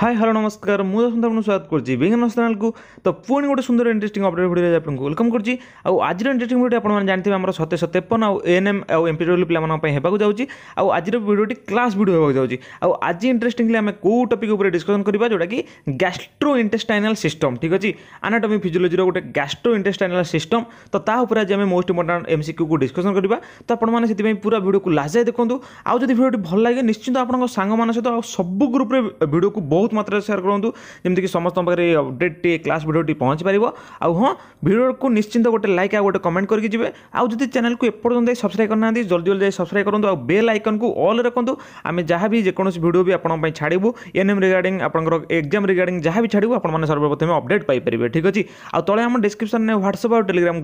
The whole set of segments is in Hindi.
ಹಾಯ್ ହ୍ୟାଲୋ ନମସ୍କାର ମୁଁ ଆପଣଙ୍କୁ ସ୍ୱାଗତ କରୁଛି ବିଜ୍ଞାନ ଚ୍ୟାନେଲକୁ ତ ପୁଣି ଗୋଟେ ସୁନ୍ଦର ଇଣ୍ଟରେଷ୍ଟିଂ ଅପଡ଼େଟ୍ ଭିଡ଼ିଓରେ ଆପଣଙ୍କୁ ୱେଲକମ୍ କରୁଛି ଆଉ ଆଜିର ଇଣ୍ଟରେଷ୍ଟିଂ ଭିଡ଼ିଓ ଆପଣମାନେ ଜାଣିଥିବେ ଆମର ସତେ ସତେପନ ଆଉ ଏନ୍ ଏମ୍ ଆଉ ଏମ୍ପି ଡବ୍ଲ୍ୟୁ ପିଲାମାନଙ୍କ ପାଇଁ ହେବାକୁ ଯାଉଛି ଆଉ ଆଜିର ଭିଡ଼ିଓଟି କ୍ଲାସ୍ ଭିଡ଼ିଓ ହେବାକୁ ଯାଉଛି ଆଉ ଆଜି ଇଣ୍ଟରେଷ୍ଟିଂଲି ଆମେ କେଉଁ ଟପିକ୍ ଉପରେ ଡିସ୍କସନ୍ କରିବା ଯେଉଁଟାକି ଗ୍ୟାଷ୍ଟ୍ରୋ ଇଣ୍ଟେଷ୍ଟାଇନାଲ୍ ସିଷ୍ଟମ୍ ଠିକ୍ ଅଛି ଆନାଟମି ଫିଜିଓଲୋଜିର ଗୋଟେ ଗ୍ୟାଷ୍ଟ୍ରୋ ଇଣ୍ଟେଷ୍ଟାଇନାଲ୍ ସିଷ୍ଟମ୍ ତ ତା ଉପରେ ଆଜି ଆମେ ମୋଷ୍ଟ ଇମ୍ପୋର୍ଟାଣ୍ଟ ଏମ୍ସିକ୍ୟୁକୁ ଡିସ୍କସନ୍ କରିବା ତ ଆପଣମାନେ ସେଥିପାଇଁ ପୁରା ଭିଡ଼ିଓକୁ ଲାଷ୍ଟ ଯାଏ ଦେଖନ୍ତୁ ଆଉ ଯଦି ଭିଡ଼ିଓଟି ଭଲ ଲାଗେ ନିଶ୍ଚିନ୍ତ ଆପଣଙ୍କ ସାଙ୍ଗମାନଙ୍କ ସହିତ ଆଉ ସବୁ ଗ୍ରୁପ୍ରେ ଭିଡ଼ିଓକୁ ବହୁତ ବହୁତ ମାତ୍ରାରେ ସେୟାର କରନ୍ତୁ ଯେମିତିକି ସମସ୍ତଙ୍କ ପାଖରେ ଏଇ ଅପଡ଼େଟ୍ଟି କ୍ଲାସ୍ ଭିଡ଼ିଓଟି ପହଞ୍ଚିପାରିବ ଆଉ ହଁ ଭିଡ଼ିଓକୁ ନିଶ୍ଚିନ୍ତ ଗୋଟେ ଲାଇକ୍ ଆଉ ଗୋଟେ କମେଣ୍ଟ କରିକି ଯିବେ ଆଉ ଯଦି ଚ୍ୟାନେଲକୁ ଏପର୍ଯ୍ୟନ୍ତ ଯାଇ ସବସ୍କ୍ରାଇବ୍ କରିନାହାନ୍ତି ଜଲ୍ଦି ଜଲ୍ଦି ଯାଇ ସବସ୍କ୍ରାଇବ୍ କରନ୍ତୁ ଆଉ ବେଲ୍ ଆଇକନ୍କୁ ଅଲ୍ ରଖନ୍ତୁ ଆମେ ଯାହା ବି ଯେକୌଣସି ଭିଡ଼ିଓ ବି ଆପଣଙ୍କ ପାଇଁ ଛାଡ଼ିବୁ ଏନ୍ଏମ୍ ରିଗାର୍ଡ଼ିଂ ଆପଣଙ୍କର ଏକ୍ଜାମ୍ ରିଗାର୍ଡ଼ିଂ ଯାହା ବି ଛାଡ଼ିବୁ ଆପଣମାନେ ସର୍ବପ୍ରଥମେ ଅପଡ଼େଟ୍ ପାଇପାରିବେ ଠିକ୍ ଅଛି ଆଉ ତଳେ ଆମ ଡିସ୍କ୍ରିପ୍ସନ୍ରେ ହ୍ୱାଟ୍ସଆପ୍ ଆଉ ଟେଲିଗ୍ରାମ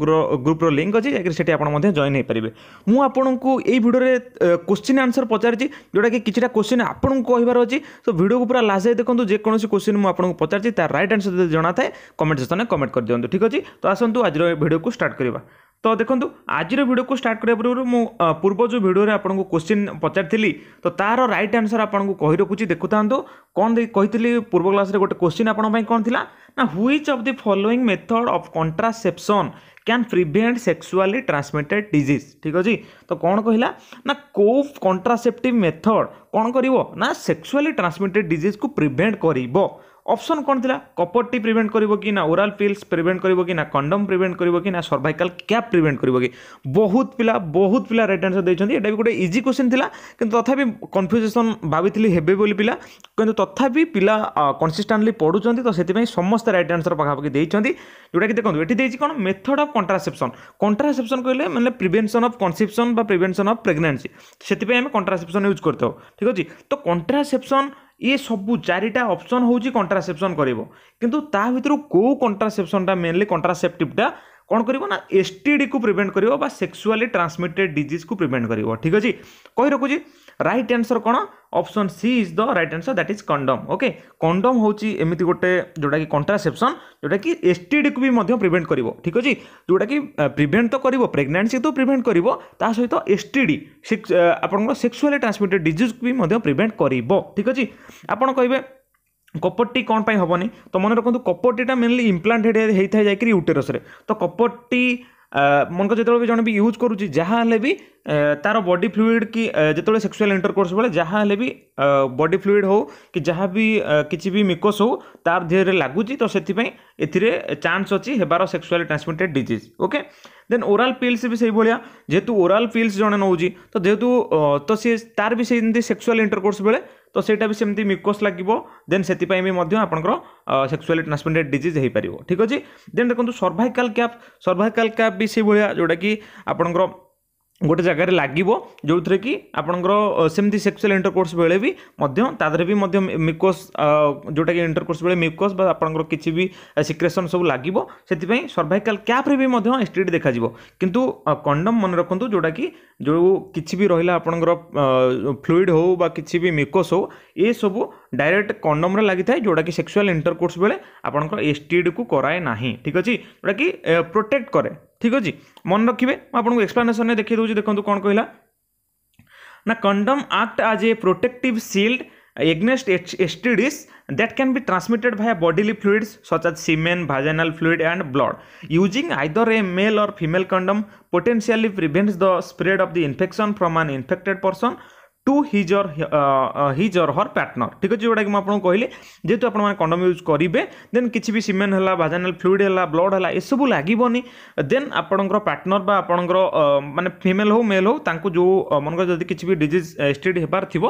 ଗ୍ରୁପ୍ର ଲିଙ୍କ୍ ଅଛି ଯାଇକି ସେଠି ଆପଣ ମଧ୍ୟ ଜଏନ୍ ହୋଇପାରିବେ ମୁଁ ଆପଣଙ୍କୁ ଏଇ ଭିଡ଼ିଓରେ କୋଶ୍ଚିନ୍ ଆନ୍ସର୍ ପଚାରିଛି ଯେଉଁଟାକି କିଛିଟା କୋଶ୍ଚିନ୍ ଆପଣଙ୍କୁ କହିବାର ଅଛି ତ ଭିଡ଼ିଓକୁ ପୁରା ଲାଷ୍ଟ ଯାଇ ଦେଖନ୍ତୁ ଯେକୌଣସି କୋଶ୍ଚିନ୍ ମୁଁ ଆପଣଙ୍କୁ ପଚାରିଛି ତାର ରାଇଟ୍ ଆନ୍ସର୍ ଯଦି ଜଣାଥାଏ କମେଣ୍ଟ ସେକ୍ସନ୍ରେ କମେଣ୍ଟ କରିଦିଅନ୍ତୁ ଠିକ୍ ଅଛି ତ ଆସନ୍ତୁ ଆଜିର ଭିଡ଼ିଓକୁ ଷ୍ଟାର୍ଟ କରିବା ତ ଦେଖନ୍ତୁ ଆଜିର ଭିଡ଼ିଓକୁ ଷ୍ଟାର୍ଟ କରିବା ପୂର୍ବରୁ ମୁଁ ପୂର୍ବ ଯେଉଁ ଭିଡ଼ିଓରେ ଆପଣଙ୍କୁ କୋଶ୍ଚିନ୍ ପଚାରିଥିଲି ତ ତା'ର ରାଇଟ୍ ଆନ୍ସର୍ ଆପଣଙ୍କୁ କହି ରଖୁଛି ଦେଖୁଥାନ୍ତୁ କ'ଣ କହିଥିଲି ପୂର୍ବ କ୍ଲାସ୍ରେ ଗୋଟେ କୋଶ୍ଚିନ୍ ଆପଣଙ୍କ ପାଇଁ କ'ଣ ଥିଲା ନା which of the following method of contraception can prevent sexually transmitted disease ଠିକ୍ ଅଛି ତ କ'ଣ କହିଲା ନା କେଉଁ କଣ୍ଟ୍ରାସେପ୍ଟିଭ୍ ମେଥଡ଼୍ କ'ଣ କରିବ ନା ସେକ୍ସୁଆଲି ଟ୍ରାନ୍ସମିଟେଡ୍ ଡିଜିଜ୍କୁ ପ୍ରିଭେଣ୍ଟ କରିବ অপশন কোন লা কপরটি টি প্রিভেন্ট করব কি না ওরাল পিলস প্রিভেন্ট করব কি না কন্ডম প্রিভেন্ট করব কি না সর্ভাইকাল ক্যাপ প্রিভেন্ট করব কি বহুত পিলা বহুত পিলা রাইট আনসর দিয়েছেন এটা গোটে ইজি কোশ্চিন লা কিন্তু তথাপি কনফ্যুজেসন ভাবিলি হেবে বলে পিলা কিন্তু তথাপি পিলা কনসিষ্টাটলি পড়ুছেন তো সেই সমস্ত রাইট আনসর পাখাপাখি দিয়েছেন যেটা কি দেখুন এটি দিয়েছি কোণ মেথড অফ কন্ট্রাসেপশন কন্ট্রাসেপশন কে মানে প্রিভেনশন অফ কনসেপশন বা প্রিভেনশন অফ প্রেগনেন্সি সেই আমি কন্ট্রাসেপশন ইউজ করতে হোক ঠিক আছে তো কন্ট্রাসেপশন ଏ ସବୁ ଚାରିଟା ଅପସନ୍ ହେଉଛି କଣ୍ଟ୍ରାସେପ୍ସନ୍ କରିବ କିନ୍ତୁ ତା ଭିତରୁ କେଉଁ କଣ୍ଟ୍ରାସେପ୍ସନ୍ଟା ମେନଲି କଣ୍ଟ୍ରାସେପ୍ଟିଭ୍ଟା କ'ଣ କରିବ ନା ଏସ୍ଟିଡ଼ିକୁ ପ୍ରିଭେଣ୍ଟ କରିବ ବା ସେକ୍ସୁଆଲି ଟ୍ରାନ୍ସମିଟେଡ୍ ଡିଜିଜ୍କୁ ପ୍ରିଭେଣ୍ଟ କରିବ ଠିକ୍ ଅଛି କହି ରଖୁଛି রাইট আনসর কোণ option C is the right answer that is condom okay condom হচ্ছে এমিতি গোটে যেটা কি কন্ট্রাসেপশন যেটা কি এসটিডি কু মধ্যে প্রিভেন্ট করব ঠিক আছে যেটা কি প্রিভেন্ট তো করব প্রেগনেন্সি তো প্রিভেন্ট করব তা সহিত এসটিডি আপনার সেক্সুয়ালি ট্রান্সমিটেড ডিজিজ কু মধ্যে প্রিভেন্ট করব ঠিক আছে আপনার কহবে কপরটি କ'ଣ ପାଇଁ ହେବନି ତ ମନେ ରଖନ୍ତୁ କପରଟିଟା ମେନଲି ଇମ୍ପ୍ଲାଣ୍ଟେଡ଼ ହେଇଥାଏ ଯାଇକରି ୟୁଟେରସ୍ରେ ତ କପରଟି मन को जो जन भी यूज करुच्च जहाँ भी तार बडी फ्लुइड कि जो सेक्सुआल इंटरकोर्स बेले जहाँ भी बडी फ्लुइड हो कि जहाँ भी किसी भी मिकस हो तार देह लगुच तो, तो, तो से चान्स अच्छी हेबार sexual transmitted disease okay then oral pills भी सही भाया जेहतु ओराल पिल्स जन नौ तो जेहतु तो सी तार भी सेक्सुआल इंटरकोर्स बेले ତ ସେଇଟା ବି ସେମିତି ମ୍ୟୁକସ୍ ଲାଗିବ ଦେନ୍ ସେଥିପାଇଁ ବି ମଧ୍ୟ ଆପଣଙ୍କର ସେକ୍ସୁଆଲି ଟ୍ରାନ୍ସମିଟେଡ୍ ଡିଜିଜ୍ ହେଇପାରିବ ଠିକ୍ ଅଛି ଦେନ୍ ଦେଖନ୍ତୁ ସର୍ଭାଇକାଲ୍ କ୍ୟାପ୍ ସର୍ଭାଇକାଲ୍ କ୍ୟାପ୍ ବି ସେଇଭଳିଆ ଯେଉଁଟାକି ଆପଣଙ୍କର गोटे जगार लगे जो थे कि आपंकर सेमती सेक्सुआल इंटरकोर्स बेले भी भी मिकोस जोटा कि इंटरकोर्स बेले मिकोस आपंकर किसी भी सिक्रेसन सब लगे से सर्भाइकाल क्या भी स्ट्रीट देखा जा कंडम मन रखुद जोटा कि जो कि रहा आपण फ्लुइड हो कि मिकोस हो यू ଡାଇରେକ୍ଟ କଣ୍ଡମ୍ରେ ଲାଗିଥାଏ ଯେଉଁଟାକି ସେକ୍ସୁଆଲ୍ ଇଣ୍ଟରକୋର୍ସ ବେଳେ ଆପଣଙ୍କର ଏସ୍ଟିଡିକୁ କରାଏ ନାହିଁ ଠିକ୍ ଅଛି ଯେଉଁଟାକି ପ୍ରୋଟେକ୍ଟ କରେ ଠିକ୍ ଅଛି ମନେ ରଖିବେ ମୁଁ ଆପଣଙ୍କୁ ଏକ୍ସପ୍ଲାନେସନ୍ରେ ଦେଖାଇ ଦେଉଛି ଦେଖନ୍ତୁ କ'ଣ କହିଲା ନା condom act as a protective shield against STDs that can be transmitted via bodily fluids such as semen, vaginal fluid and blood. Using either a male or female condom potentially prevents the spread of the infection from an infected person to his or his or her partner ठीक अच्छे जोटा कि मुझे आपको कहली जेहतु आपंडम यूज करेंगे देन किसी भी सीमेंट है भाजानाल फ्लूड है ब्लड है यह सबू लगभन देन आपंकर पार्टनर आपण मानने फिमेल हो मेल हो जो मन कर डिजिज स्टेड होबार एस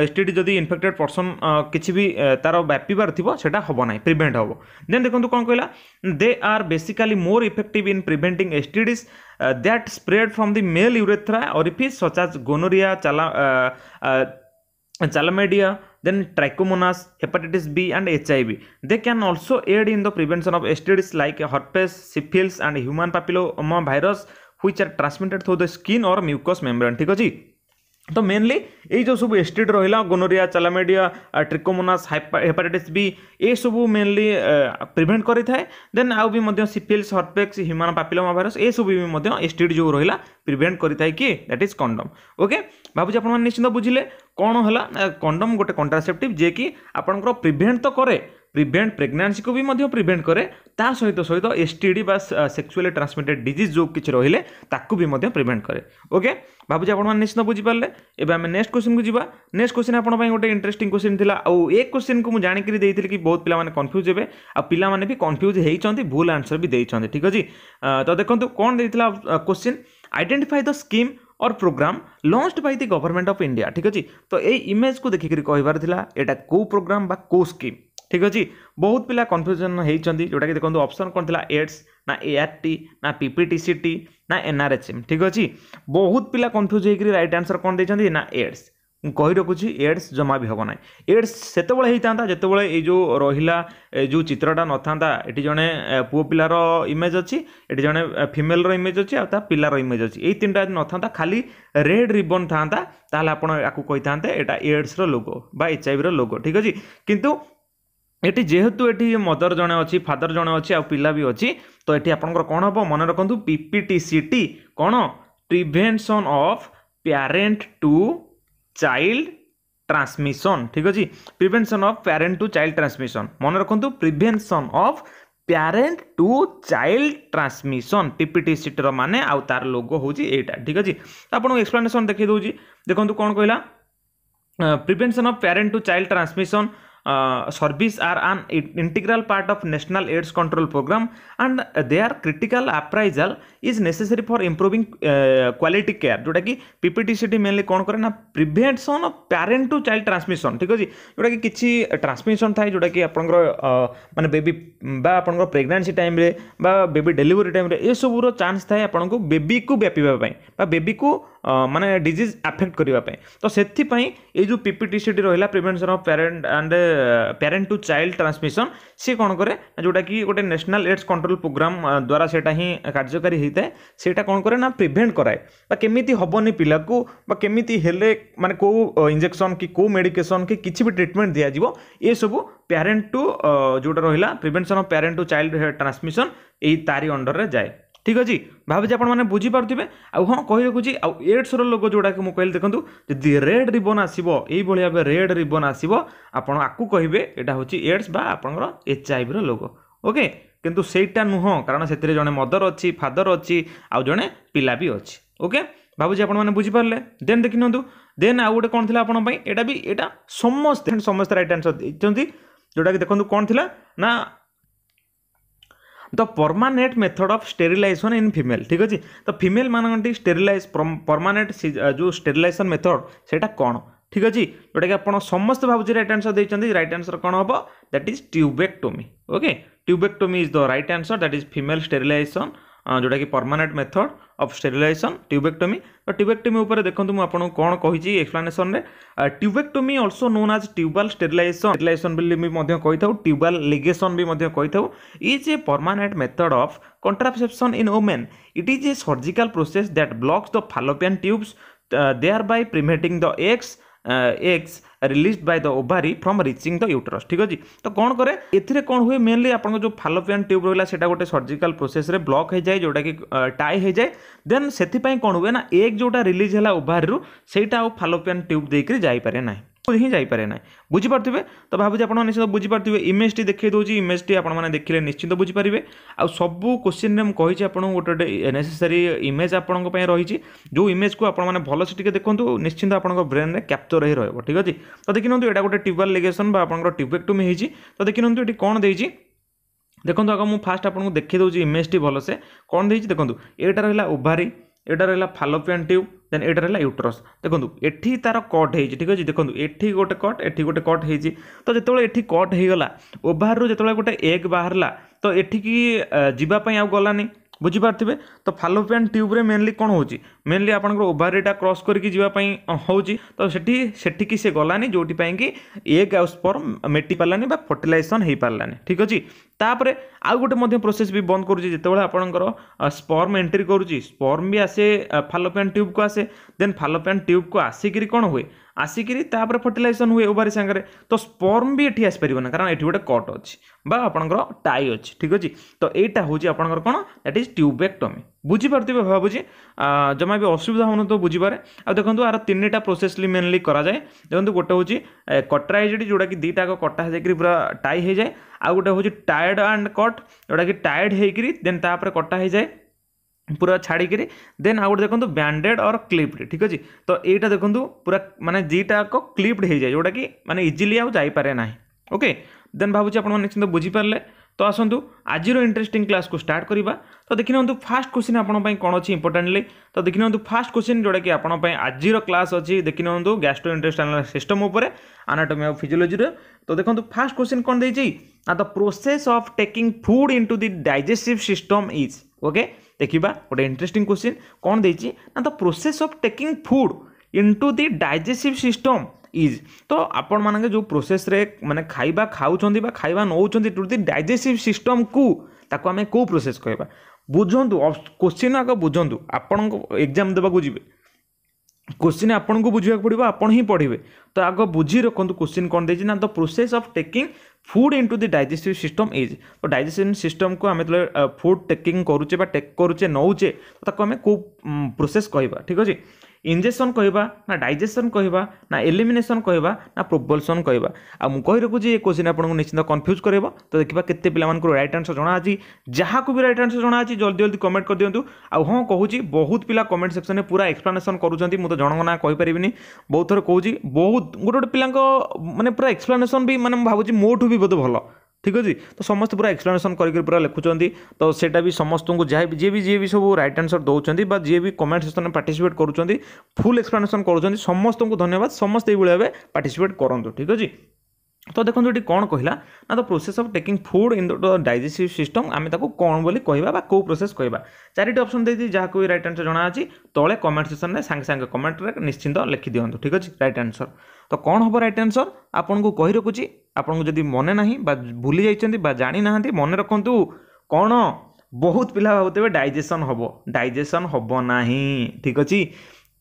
ଏସ୍ଟିଡ଼ି ଯଦି ଇନଫେକ୍ଟେଡ଼୍ ପର୍ସନ୍ କିଛି ବି ତା'ର ବ୍ୟାପିବାର ଥିବ ସେଇଟା ହେବ ନାହିଁ ପ୍ରିଭେଣ୍ଟ ହେବ ଦେନ୍ ଦେଖନ୍ତୁ କ'ଣ କହିଲା they are basically more effective in preventing STDs that spread from the male urethra orifice such as gonorrhoea ଚାଲା chlamydia then trichomonas hepatitis b and hiv they can also aid in the prevention of stds like herpes syphilis and human papilloma virus which are transmitted through the skin or mucous membrane ঠিক আছে ତ ମେନ୍ଲି ଏଇ ଯେଉଁ ସବୁ ଏଷ୍ଟିଡ୍ ରହିଲା ଗୋନୋରିଆ ଚାଲାମେଡ଼ିଆ ଟ୍ରିକୋମୋନାସ୍ ହେପାଟାଇଟିସ୍ ବି ଏସବୁ ମେନ୍ଲି ପ୍ରିଭେଣ୍ଟ କରିଥାଏ ଦେନ୍ ଆଉ ବି ମଧ୍ୟ ସିପିଏଲ୍ ସର୍ପେକ୍ସ ହ୍ୟୁମାନ ପାପିଲୋମା ଭାଇରସ୍ ଏସବୁ ବି ମଧ୍ୟ ଏଷ୍ଟିଡ୍ ଯେଉଁ ରହିଲା ପ୍ରିଭେଣ୍ଟ କରିଥାଏ କି ଦ୍ୟାଟ୍ ଇଜ୍ କଣ୍ଡମ୍ ଓକେ ଭାବୁଛି ଆପଣମାନେ ନିଶ୍ଚିନ୍ତ ବୁଝିଲେ କ'ଣ ହେଲା କଣ୍ଡମ୍ ଗୋଟେ କଣ୍ଟ୍ରାସେପ୍ଟିଭ୍ ଯିଏକି ଆପଣଙ୍କର ପ୍ରିଭେଣ୍ଟ ତ କରେ ପ୍ରିଭେଣ୍ଟ ପ୍ରେଗନାନ୍ସିକୁ ବି ମଧ୍ୟ ପ୍ରିଭେଣ୍ଟ କରେ ତା ସହିତ ସହିତ ଏସ୍ ଟି ଡ଼ି ବା ସେକ୍ସୁଆଲି ଟ୍ରାନ୍ସମିଟେଡ୍ ଡିଜିଜ୍ ଯେଉଁ କିଛି ରହିଲେ ତାକୁ ବି ମଧ୍ୟ ପ୍ରିଭେଣ୍ଟ କରେ ଓକେ ଭାବୁଛି ଆପଣମାନେ ନିଶ୍ଚିତ ବୁଝିପାରିଲେ ଏବେ ଆମେ ନେକ୍ସଟ କୋଶ୍ଚିନ୍କୁ ଯିବା ନେକ୍ସଟ କୋଶ୍ଚିନ୍ ଆପଣ ପାଇଁ ଗୋଟେ ଇଣ୍ଟରେଷ୍ଟିଂ କୋଶ୍ଚିନ୍ ଥିଲା ଆଉ ଏ କୋଶ୍ଚିନ୍କୁ ମୁଁ ଜାଣିକରି ଦେଇଥିଲି କି ବହୁତ ପିଲାମାନେ କନଫ୍ୟୁଜ୍ ହେବେ ଆଉ ପିଲାମାନେ ବି କନଫ୍ୟୁଜ୍ ହେଇଛନ୍ତି ଭୁଲ ଆନ୍ସର ବି ଦେଇଛନ୍ତି ଠିକ୍ ଅଛି ତ ଦେଖନ୍ତୁ କ'ଣ ଦେଇଥିଲା କୋଶ୍ଚିନ୍ ଆଇଡେଣ୍ଟିଫାଇ ଦ ସ୍କିମ୍ और programme launched by the government of India ठीक है जी तो ये इमेज को देखिक कहबार था यहाँ कौ प्रोग्राम बा कौ स्कीम ঠিক ଅଛି ବହୁତ ପିଲା କନଫ୍ୟୁଜନ୍ ହେଇଛନ୍ତି ଯେଉଁଟାକି ଦେଖନ୍ତୁ ଅପସନ୍ କ'ଣ ଥିଲା ଏଡ୍ସ ନା ଏଆର୍ ଟି ନା ପିପିଟିସି ଟି ନା ଏନ୍ଆର୍ଏଚ୍ଏମ୍ ଠିକ୍ ଅଛି ବହୁତ ପିଲା କନଫ୍ୟୁଜ୍ ହେଇକରି ରାଇଟ୍ ଆନ୍ସର୍ କ'ଣ ଦେଇଛନ୍ତି ନା ଏଡ୍ସ ମୁଁ କହି ରଖୁଛି ଏଡ୍ସ ଜମା ବି ହେବ ନାହିଁ ଏଡ୍ସ ସେତେବେଳେ ହେଇଥାନ୍ତା ଯେତେବେଳେ ଏଇ ଯେଉଁ ରହିଲା ଯେଉଁ ଚିତ୍ରଟା ନଥାନ୍ତା ଏଠି ଜଣେ ପୁଅ ପିଲାର ଇମେଜ୍ ଅଛି ଏଠି ଜଣେ ଫିମେଲ୍ର ଇମେଜ୍ ଅଛି ଆଉ ତା ପିଲାର ଇମେଜ୍ ଅଛି ଏଇ ତିନିଟା ଯଦି ନଥାନ୍ତା ଖାଲି ରେଡ୍ ରିବନ୍ ଥାନ୍ତା ତାହେଲେ ଆପଣ ୟାକୁ କହିଥାନ୍ତେ ଏଇଟା ଏଡ୍ସର ଲୋଗୋ ବା ଏଚ୍ଆଇଭିର ଲୋଗୋ ଠିକ୍ ଅଛି କିନ୍ତୁ ଏଠି ଯେହେତୁ ଏଠି ମଦର ଜଣେ ଅଛି ଫାଦର ଜଣେ ଅଛି ଆଉ ପିଲା ବି ଅଛି ତ ଏଠି ଆପଣଙ୍କର କ'ଣ ହେବ ମନେ ରଖନ୍ତୁ ପିପିଟିସିଟି କ'ଣ prevention of parent to child transmission ଠିକ୍ ଅଛି prevention of parent to child transmission ମନେ ରଖନ୍ତୁ prevention of parent to child transmission ପିପିଟିସିଟିର ମାନେ ଆଉ ତାର ଲୋଗୋ ହେଉଛି ଏଇଟା ଠିକ୍ ଅଛି ଆପଣଙ୍କୁ ଏକ୍ସପ୍ଲାନେସନ୍ ଦେଖାଇ ଦେଉଛି ଦେଖନ୍ତୁ କ'ଣ କହିଲା prevention of parent to child transmission service are an integral part of national AIDS control programme and they are critical appraisal is necessary for improving quality care जोटा कि पीपीटीसीटी मेनली कौन करे ना prevention of parent to child transmission ठीक अच्छे जोटा कि किसी ट्रांसमिशन थाए जोटा कि आप मैंने बेबी बा pregnancy time baby delivery time यह ए चान्स थाए आप बेबी को व्यापीबा बेबी को माने डीज आफेक्ट करने तो से जो पीपीटीसी रहा prevention of parent and parent to child transmission सी कौन कैर जोटा कि गोटे नेशनल एड्स कंट्रोल प्रोग्राम द्वारा से कार्यकारी होता है सीटा कौन कैर प्रिभेन्ट कराए केमी हेनी पिला कोमी मानने कौ इंजेक्शन कि कौ मेडिकेसन कि किसी भी ट्रिटमेंट दिज्व ये सब पेरेन्ट टू जो रहा prevention of parent to child transmission यही तारी अंडर जाए ঠিক ଅଛି ଭାବୁଛି ଆପଣମାନେ ବୁଝିପାରୁଥିବେ ଆଉ ହଁ କହି ରଖୁଛି ଆଉ ଏଡ୍ସର ଲୋକ ଯେଉଁଟାକି ମୁଁ କହିଲି ଦେଖନ୍ତୁ ଯଦି ରେଡ୍ ରିବନ୍ ଆସିବ ଏଇଭଳି ଭାବେ ରେଡ୍ ରିବନ୍ ଆସିବ ଆପଣ ଆକୁ କହିବେ ଏଇଟା ହେଉଛି ଏଡ୍ସ ବା ଆପଣଙ୍କର ଏଚ୍ ଆଇଭିର ଲୋକ ଓକେ କିନ୍ତୁ ସେଇଟା ନୁହଁ କାରଣ ସେଥିରେ ଜଣେ ମଦର ଅଛି ଫାଦର ଅଛି ଆଉ ଜଣେ ପିଲା ବି ଅଛି ଓକେ ଭାବୁଛି ଆପଣମାନେ ବୁଝିପାରିଲେ ଦେନ୍ ଦେଖିନିଅନ୍ତୁ ଦେନ୍ ଆଉ ଗୋଟେ କ'ଣ ଥିଲା ଆପଣଙ୍କ ପାଇଁ ଏଇଟା ବି ଏଇଟା ସମସ୍ତେ ସମସ୍ତେ ରାଇଟ୍ ଆନ୍ସର୍ ଦେଇଛନ୍ତି ଯେଉଁଟାକି ଦେଖନ୍ତୁ କ'ଣ ଥିଲା ନା the permanent method of sterilisation in female ଠିକ୍ ଅଛି ତ ଫିମେଲ୍ ମାନଙ୍କଠି ଷ୍ଟେରିଲାଇଜ୍ ପର୍ମାନେଣ୍ଟ ଯେଉଁ ଷ୍ଟେରିଲାଇଜେସନ୍ ମେଥଡ଼ ସେଇଟା କ'ଣ ଠିକ୍ ଅଛି ଯେଉଁଟାକି ଆପଣ ସମସ୍ତେ ଭାବୁଛି ରାଇଟ୍ ଆନ୍ସର୍ ଦେଇଛନ୍ତି ରାଇଟ୍ ଆନ୍ସର୍ କ'ଣ ହେବ that is tubectomy okay tubectomy is the right answer that is female sterilisation जोटा कि permanent method of sterilisation tubectomy तो ट्यूबेक्टोमी ऊपर देखो मुझे आपको कौन कही explanation tubectomy also known as ट्यूबाल sterilisation sterilisation भी था ट्यूबाल लिगेसन भी कही is a permanent method of contraception in women it is a surgical process that blocks the fallopian tubes they are by preventing the eggs eggs released by the ovary from reaching the uterus ଠିକ୍ ଅଛି ତ କ'ଣ କରେ ଏଥିରେ କ'ଣ ହୁଏ ମେନଲି ଆପଣଙ୍କ ଯେଉଁ ଫାଲୋପିଆନ୍ ଟ୍ୟୁବ୍ ରହିଲା ସେଇଟା ଗୋଟେ ସର୍ଜିକାଲ ପ୍ରୋସେସ୍ରେ ବ୍ଲକ୍ ହେଇଯାଏ ଯେଉଁଟାକି ଟାଏ ହେଇଯାଏ ଦେନ୍ ସେଥିପାଇଁ କ'ଣ ହୁଏ ନା ଏଗ୍ ଯେଉଁଟା ରିଲିଜ୍ ହେଲା ଓଭାରିରୁ ସେଇଟା ଆଉ ଫାଲୋପିଆନ୍ ଟ୍ୟୁବ୍ ଦେଇକରି ଯାଇପାରେ ନାହିଁ ହିଁ ଯାଇପାରେ ନାହିଁ ବୁଝିପାରୁଥିବେ ତ ଭାବୁଛି ଆପଣ ନିଶ୍ଚିତ ବୁଝିପାରୁଥିବେ ଇମେଜଟି ଦେଖାଇ ଦେଉଛି ଇମେଜ୍ଟି ଆପଣମାନେ ଦେଖିଲେ ନିଶ୍ଚିନ୍ତ ବୁଝିପାରିବେ ଆଉ ସବୁ କୋଶ୍ଚିନ୍ରେ ମୁଁ କହିଛି ଆପଣଙ୍କୁ ଗୋଟେ ଗୋଟେ ନେସେସାରୀ ଇମେଜ୍ ଆପଣଙ୍କ ପାଇଁ ରହିଛି ଯେଉଁ ଇମେଜ୍କୁ ଆପଣମାନେ ଭଲସେ ଟିକେ ଦେଖନ୍ତୁ ନିଶ୍ଚିନ୍ତ ଆପଣଙ୍କ ବ୍ରେନ୍ରେ କ୍ୟାପ୍ଚର୍ ହେଇ ରହିବ ଠିକ୍ ଅଛି ତ ଦେଖିନିଅନ୍ତୁ ଏଇଟା ଗୋଟେ ଟ୍ୟୁବଲ୍ ଲିଗେସନ୍ ବା ଆପଣଙ୍କର ଟ୍ୟୁବେକ୍ଟୋମି ହେଇଛି ତ ଦେଖିନିଅନ୍ତୁ ଏଠି କ'ଣ ଦେଇଛି ଦେଖନ୍ତୁ ଆଗ ମୁଁ ଫାଷ୍ଟ ଆପଣଙ୍କୁ ଦେଖାଇ ଦେଉଛି ଇମେଜ୍ଟି ଭଲସେ କ'ଣ ଦେଇଛି ଦେଖନ୍ତୁ ଏଇଟା ରହିଲା ଓଭାରି এটা রহিলা ফালোপিয়ান টিউব দেন এটা রহিলা ইউটরস দেখুন এটি তার কট হয়েছে ঠিক আছে দেখুন এটি গোটে কট এটি গোটে কট হয়েছে তো যেতবে এটি কট হয়ে গলা ওভারু যেতবে গোটে এগ বাহারা তো এটিকি যাওয়া গলানি বুঝিপারে তো ফালোপিয়ান টিউব্রে মেনলি কোণ হচ্ছে मेनली आप ओभारेटा क्रस करपी से गलानी जोटिपाई कि एग आउसपर मेटि पार्लानी फर्टिलइेसन हो पारानी ठीक अच्छे तापर आउ गोटे प्रोसेस भी बंद करुच्चे जिते बड़े आपंकर स्पर्म एंट्री करुच्च स्पर्म भी आसे फालोपियान ट्यूब को आसे देन फालोपियान ट्यूब को आसिक कौन हुए आसिक फर्टिलइेसन हुए ओभारी सांग तो स्पर्म भी ये आसपर ना कारण ये गोटे कट अच्छी आपंकर टाई अच्छी ठीक अच्छे तो यहीटा हूँ आपंकर कौन दैट इज ट्यूबेक्टमी बुझीपारे भाबुजी जमा भी असुविधा हो बुझे आ देखो आर तीन टाइम प्रोसेस मेनली कराए देखो गोटे हूँ कटराइजेड जोटा कि दुटा जाक कटा जा पूरा टाई हो जाए आ गए हूँ टायर्ड आंड कट जोटा कि टायर्ड होन तापर कटा हो जाए पूरा छाड़ी देन आ गए देखो ब्यांडेड और क्लीप्ड ठीक अच्छे तो यहीटा देखो पूरा मानने दीटा जाक क्लीप्ड हो जाए जोटा कि मानने इजिली आई पारे ना ओके देन भाव आप बुझीपारे তো ଆସନ୍ତୁ ଆଜିର ଇଣ୍ଟରେଷ୍ଟିଂ କ୍ଲାସ୍କୁ ଷ୍ଟାର୍ଟ କରିବା ତ ଦେଖିନିଅନ୍ତୁ ଫାଷ୍ଟ କୋଶ୍ଚିନ୍ ଆପଣଙ୍କ ପାଇଁ କ'ଣ ଅଛି ଇମ୍ପୋର୍ଟାଣ୍ଟଲି ତ ଦେଖିନିଅନ୍ତୁ ଫାଷ୍ଟ କୋଶ୍ଚିନ୍ ଯେଉଁଟାକି ଆପଣଙ୍କ ପାଇଁ ଆଜିର କ୍ଲାସ୍ ଅଛି ଦେଖିନିଅନ୍ତୁ ଗ୍ୟାଷ୍ଟ୍ରୋ ଇଣ୍ଟେଷ୍ଟାଇନାଲ୍ ସିଷ୍ଟମ୍ ଉପରେ ଆନାଟୋମି ଆଉ ଫିଜିଓଲୋଜିର ତ ଦେଖନ୍ତୁ ଫାଷ୍ଟ କୋଶ୍ଚିନ୍ କ'ଣ ଦେଇଛି ନା the process of taking food into the digestive system is okay ଦେଖିବା ଗୋଟେ ଇଣ୍ଟରେଷ୍ଟିଂ କୋଶ୍ଚିନ୍ କ'ଣ ଦେଇଛି ନା the process of taking food into the digestive system is ତ ଆପଣମାନଙ୍କ ଯେଉଁ ପ୍ରୋସେସ୍ରେ ମାନେ ଖାଇବା ଖାଉଛନ୍ତି ବା ଖାଇବା ନେଉଛନ୍ତି ଟୁ ଦି ଡାଇଜେସିଭ୍ ସିଷ୍ଟମ୍କୁ ତାକୁ ଆମେ କେଉଁ ପ୍ରୋସେସ୍ କହିବା ବୁଝନ୍ତୁ କୋଶ୍ଚିନ୍ ଆଗ ବୁଝନ୍ତୁ ଆପଣଙ୍କ ଏକ୍ଜାମ୍ ଦେବାକୁ ଯିବେ କୋଶ୍ଚିନ୍ ଆପଣଙ୍କୁ ବୁଝିବାକୁ ପଡ଼ିବ ଆପଣ ହିଁ ପଢ଼ିବେ ତ ଆଗ ବୁଝି ରଖନ୍ତୁ କୋଶ୍ଚିନ୍ କ'ଣ ଦେଇଛି ନା the process of taking food into the digestive system is ତ ଡାଇଜେଷ୍ଟିଭ୍ ସିଷ୍ଟମ୍କୁ ଆମେ ଯେତେବେଳେ ଫୁଡ୍ ଟେକିଂ କରୁଛେ ବା ଟେକ୍ କରୁଛେ ନେଉଛେ ତ ତାକୁ ଆମେ କେଉଁ ପ୍ରୋସେସ୍ କହିବା ଠିକ୍ ଅଛି ଇଞ୍ଜେକ୍ସନ୍ କହିବା ନା ଡାଇଜେସନ୍ କହିବା ନା ଏଲିମିନେସନ୍ କହିବା ନା ପ୍ରୋବଲ୍ସନ୍ କହିବା ଆଉ ମୁଁ କହି ରଖୁଛି ଏ କୋଶ୍ଚିନ୍ ଆପଣଙ୍କୁ ନିଶ୍ଚିନ୍ତ କନଫ୍ୟୁଜ୍ କରିବ ତ ଦେଖିବା କେତେ ପିଲାମାନଙ୍କୁ ରାଇଟ୍ ଆନ୍ସର୍ ଜଣାଅଛି ଯାହାକୁ ବି ରାଇଟ୍ ଆନ୍ସର୍ ଜଣାଅଛି ଜଲ୍ଦି ଜଲ୍ଦି କମେଣ୍ଟ କରିଦିଅନ୍ତୁ ଆଉ ହଁ କହୁଛି ବହୁତ ପିଲା କମେଣ୍ଟ ସେକ୍ସନ୍ରେ ପୁରା ଏକ୍ସପ୍ଲାନେସନ୍ କରୁଛନ୍ତି ମୁଁ ତ ଜଣଙ୍କ ନାଁ କହିପାରିବିନି ବହୁତ ଥର କହୁଛି ବହୁତ ଗୋଟେ ଗୋଟେ ପିଲାଙ୍କ ମାନେ ପୁରା ଏକ୍ସପ୍ଲାନେସନ୍ ବି ମାନେ ମୁଁ ଭାବୁଛି ମୋଠୁ ବି ବୋଧେ ଭଲ ঠিক আছে তো সমস্ত পুরা এক্সপ্লেনেসন করি পুরা লিখুম তো সেটা বি সমস্ত যা যে বি যে বি সব রাইট আনসর দৌঁছেন বা যে বি কমেন্ট সেকশন পার্টিসিপেট করছেন ফুল এক্সপ্লেনেসন করছেন সমস্ত ধন্যবাদ সমস্ত এইভাবে ভাবে পার্টিসিপেট করতু ঠিক আছে তো দেখুন এটি কোণ কহিলা না তো process of taking food in the digestive system আমি তাকে কোণ বলে কহবা বা কেউ প্রোসেস কহবা চারিটি অপসন দিয়ে যাকে বি রাইট আনসর জনা আছে তলে কমেন্ট সেকশনে সাংে সাংে কমেন্টরে নিশ্চিন্ত লেখি দিও ঠিক আছে রাইট আনসর তো কোণ হব রাইট আনসর আপনার কহি রকুছি ଆପଣଙ୍କୁ ଯଦି ମନେ ନାହିଁ ବା ଭୁଲି ଯାଇଛନ୍ତି ବା ଜାଣିନାହାନ୍ତି ମନେ ରଖନ୍ତୁ କ'ଣ ବହୁତ ପିଲା ଭାବୁଥିବେ ଡାଇଜେସନ୍ ହେବ ଡାଇଜେସନ୍ ହେବ ନାହିଁ ଠିକ୍ ଅଛି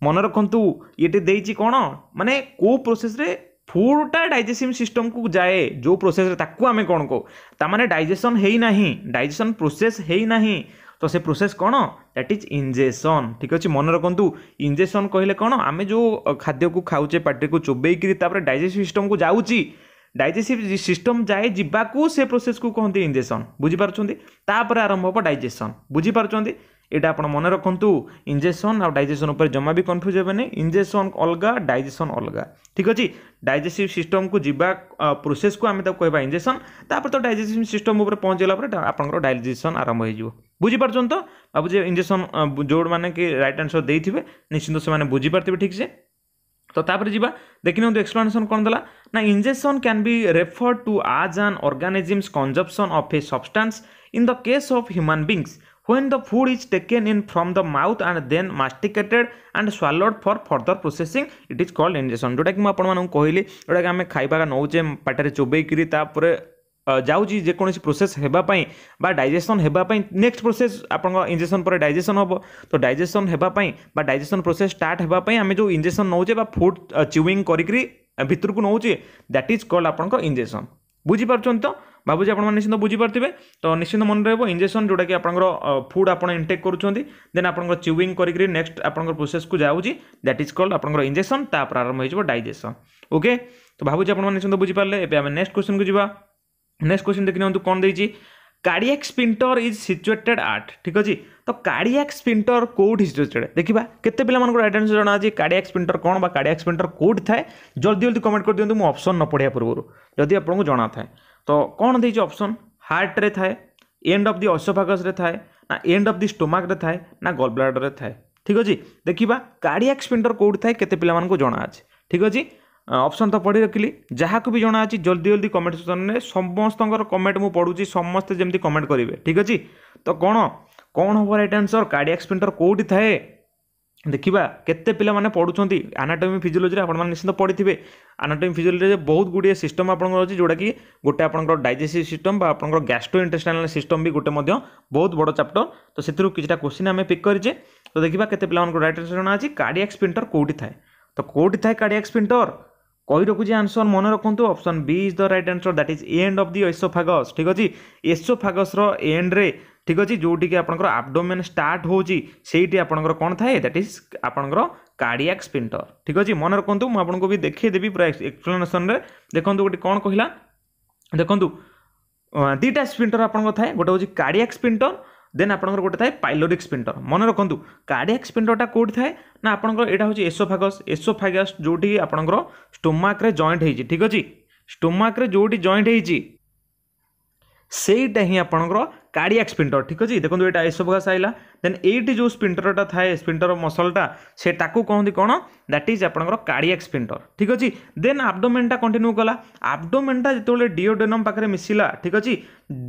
ମନେ ରଖନ୍ତୁ ଏଠି ଦେଇଛି କ'ଣ ମାନେ କେଉଁ ପ୍ରୋସେସ୍ରେ ଫୁଡ଼୍ଟା ଡାଇଜେସିଭ୍ ସିଷ୍ଟମ୍କୁ ଯାଏ ଯେଉଁ ପ୍ରୋସେସ୍ରେ ତାକୁ ଆମେ କ'ଣ କହୁ ତା'ମାନେ ଡାଇଜେସନ୍ ହେଇନାହିଁ ଡାଇଜେସନ୍ ପ୍ରୋସେସ୍ ହେଇନାହିଁ ତ ସେ ପ୍ରୋସେସ୍ କ'ଣ ଦ୍ୟାଟ୍ ଇଜ୍ ଇଞ୍ଜେକ୍ସନ୍ ଠିକ୍ ଅଛି ମନେ ରଖନ୍ତୁ ଇଞ୍ଜେକ୍ସନ୍ କହିଲେ କ'ଣ ଆମେ ଯେଉଁ ଖାଦ୍ୟକୁ ଖାଉଛେ ପାଟିକୁ ଚୋବେଇକିରି ତାପରେ ଡାଇଜେଷ୍ଟିଭ୍ ସିଷ୍ଟମ୍କୁ ଯାଉଛି ଡାଇଜେସିଭ୍ ସିଷ୍ଟମ୍ ଯାଏ ଯିବାକୁ ସେ ପ୍ରୋସେସ୍କୁ କହନ୍ତି ଇଞ୍ଜେକ୍ସନ୍ ବୁଝିପାରୁଛନ୍ତି ତାପରେ ଆରମ୍ଭ ହେବ ଡାଇଜେସନ୍ ବୁଝିପାରୁଛନ୍ତି ଏଇଟା ଆପଣ ମନେ ରଖନ୍ତୁ ଇଞ୍ଜେକ୍ସନ୍ ଆଉ ଡାଇଜେସନ୍ ଉପରେ ଜମା ବି କନଫ୍ୟୁଜ୍ ହେବେନି ଇଞ୍ଜେକ୍ସନ୍ ଅଲଗା ଡାଇଜେସନ୍ ଅଲଗା ଠିକ୍ ଅଛି ଡାଇଜେସିଭ୍ ସିଷ୍ଟମ୍କୁ ଯିବା ପ୍ରୋସେସ୍କୁ ଆମେ ତାକୁ କହିବା ଇଞ୍ଜେକ୍ସନ୍ ତାପରେ ତ ଡାଇଜେସିଭ୍ ସିଷ୍ଟମ୍ ଉପରେ ପହଞ୍ଚିଲା ପରେ ଆପଣଙ୍କର ଡାଇଜେସନ୍ ଆରମ୍ଭ ହେଇଯିବ ବୁଝିପାରୁଛନ୍ତି ତ ଭାବୁଛି ଇଞ୍ଜେକ୍ସନ୍ ଯେଉଁମାନେ କି ରାଇଟ୍ ଆନ୍ସର୍ ଦେଇଥିବେ ନିଶ୍ଚିନ୍ତ ସେମାନେ ବୁଝିପାରିଥିବେ ଠିକ୍ ସେ तो तापर जी देखी ना एक्सप्लानेसन कौन दे ना इंजेक्शन कैन भी refer to as an organisms consumption of a substance in the case of human beings when the food is taken in from the mouth and then masticated and swallowed for further processing it is called ingestion जोटा कि मैं कहली जोटा कि आमे खाइबा नौचे पाटरे चोबेकरी ଯାଉଛି ଯେକୌଣସି ପ୍ରୋସେସ୍ ହେବା ପାଇଁ ବା ଡାଇଜେସନ୍ ହେବା ପାଇଁ ନେକ୍ସଟ ପ୍ରୋସେସ୍ ଆପଣଙ୍କ ଇଞ୍ଜେକ୍ସନ୍ ପରେ ଡାଇଜେସନ୍ ହେବ ତ ଡାଇଜେସନ୍ ହେବା ପାଇଁ ବା ଡାଇଜେସନ୍ ପ୍ରୋସେସ୍ ଷ୍ଟାର୍ଟ ହେବା ପାଇଁ ଆମେ ଯେଉଁ ଇଞ୍ଜେକ୍ସନ୍ ନେଉଛେ ବା ଫୁଡ୍ ଚିୱିଂ କରିକିରି ଭିତରକୁ ନେଉଛେ ଦ୍ୟାଟ୍ ଇଜ୍ କଲ୍ଡ ଆପଣଙ୍କ ଇଞ୍ଜେକ୍ସନ୍ ବୁଝିପାରୁଛନ୍ତି ତ ଭାବୁଛି ଆପଣମାନେ ନିଶ୍ଚିନ୍ତ ବୁଝିପାରୁଥିବେ ତ ନିଶ୍ଚିନ୍ତ ମନେ ରହିବ ଇଞ୍ଜେକ୍ସନ୍ ଯେଉଁଟାକି ଆପଣଙ୍କର ଫୁଡ଼୍ ଆପଣ ଇଣ୍ଟେକ୍ କରୁଛନ୍ତି ଦେନ୍ ଆପଣଙ୍କର ଚିୱିଂ କରିକି ନେକ୍ସଟ ଆପଣଙ୍କର ପ୍ରୋସେସ୍କୁ ଯାଉଛି ଦ୍ୟାଟ୍ ଇଜ୍ କଲ୍ଡ ଆପଣଙ୍କର ଇଞ୍ଜେକ୍ସନ୍ ତାପରେ ଆରମ୍ଭ ହୋଇଯିବ ଡାଇଜେସନ୍ ଓକେ ତ ଭାବୁଛି ଆପଣମାନେ ନିଶ୍ଚିନ୍ତ ବୁଝିପାରିଲେ ଏବେ ଆମେ ନେକ୍ସଟ କ୍ୱେଶ୍ଚନ୍କୁ ଯିବା नेक्स्ट क्वेश्चन देखने नि कौन the cardiac sphincter is situated at ठीक अच्छे तो कार्डियक स्पिंटर कौट सिचुएटेड देखा कैसे पे रईट आनसर जाना स्पिंटर कौन बा कार्डियक स्पिंटर कौट थाए जल्दी जल्दी कमेंट कर दिखाँ अप्सन न पढ़ा पूर्व जदि आपको जना थाए तो कौन अप्सन हार्ट्रे थाए एंड अफ दि अशोफागस थाए ना एंड अफ दि स्टोमाक थाए ना गल ब्लाडर थाए ठीक अच्छे देखा कार्डियक स्पिंटर कौट थाए के पे जना अच्छे ठीक अच्छे অপশন তো পঢ়ি রাখলি যাহা কোবি জানা আছে জলদি জলদি কমেন্ট সেকশনে সমস্ত অঙ্গৰ কমেন্ট মই পঢ়ুছি সমস্ত যেতি কমেন্ট কৰিব ঠিক আছে তো কোন কোন হবা ৰাইট আনসার কার্ডিয়াক স্পিন্টৰ কোটি ঠায়ে দেখিবা কতে পিলা মানে পঢ়ুচந்தி আনাটমি ফিজিওলজি আপোন মান নিসন্দে পঢ়ি থিবে আনাটমি ফিজিওলজি বহুত গুড সিস্টেম আপোনৰ যি জোড়া কি গটে আপোনৰ ডাইজেষ্টিভ সিস্টেম বা আপোনৰ গ্যাস্ট্রো ইন্টেষ্টাইনাল সিস্টেম বি গটে মধ্য বহুত বড় চ্যাপ্টার তো সেতৰু কিটা কোৱেশ্চন আমি পিক কৰিছে তো দেখিবা কতে পিলা অনৰ ৰাইট আনসার জানা আছে কার্ডিয়াক স্পিন্টৰ কোটি ঠায়ে তো কোটি ঠায়ে কার্ডিয়াক স্পিন্টৰ কই রকুছি আনসর মনে রাখতু option B is the right answer that is end of the oesophagus ঠিক আছে এসোফাগসর এন্ডরে ঠিক আছে যেটিকি আপনার আবডোমেন স্টার্ট হচ্ছে সেইটি আপনার কম থাকে দ্যাট ইজ আপনার कार्डियाक स्पिंटर ठीक अच्छे मन रखुद मुझे भी देखईदेवी पूरा एक्सप्लेनेसन देखो गोटे कौन कहला देखो दुईटा स्पिंटर आप थाए गोटे हूँ कार्डियाक स्पिंटर দেন আপনার গোটে থাকে পাইলোরিক স্পিন্টর মনে রাখতু কার্ডিয়াক স্পিন্টরটা কোটি থাকে না আপনার এটা হচ্ছে এসোফাগস এসোফাগস যেটি আপনার স্টোমাক্রে জয়েন্ট হয়েছে ঠিক আছে স্টোমাক্রে যেটি জয়েন্ট হয়েছে সেইটা ହିଁ ଆପଣଙ୍କର କାଡ଼ିଆକ୍ ସ୍ପିଣ୍ଟର ଠିକ୍ ଅଛି ଦେଖନ୍ତୁ ଏଇଟା ଏସବୁ ଘାସ ଆଇଲା ଦେନ୍ ଏଇଠି ଯେଉଁ ସ୍ପିଣ୍ଟରଟା ଥାଏ ସ୍ପିଣ୍ଟର ମସଲଟା ସେ ତାକୁ କହନ୍ତି କ'ଣ ଦ୍ୟାଟ୍ ଇଜ୍ ଆପଣଙ୍କର କାଡ଼ିଆକ୍ ସ୍ପିଣ୍ଟର ଠିକ୍ ଅଛି ଦେନ୍ ଆବଡୋମେନ୍ଟା କଣ୍ଟିନ୍ୟୁ କଲା ଆବଡୋମେନ୍ଟା ଯେତେବେଳେ ଡିଓଡେନମ୍ ପାଖରେ ମିଶିଲା ଠିକ୍ ଅଛି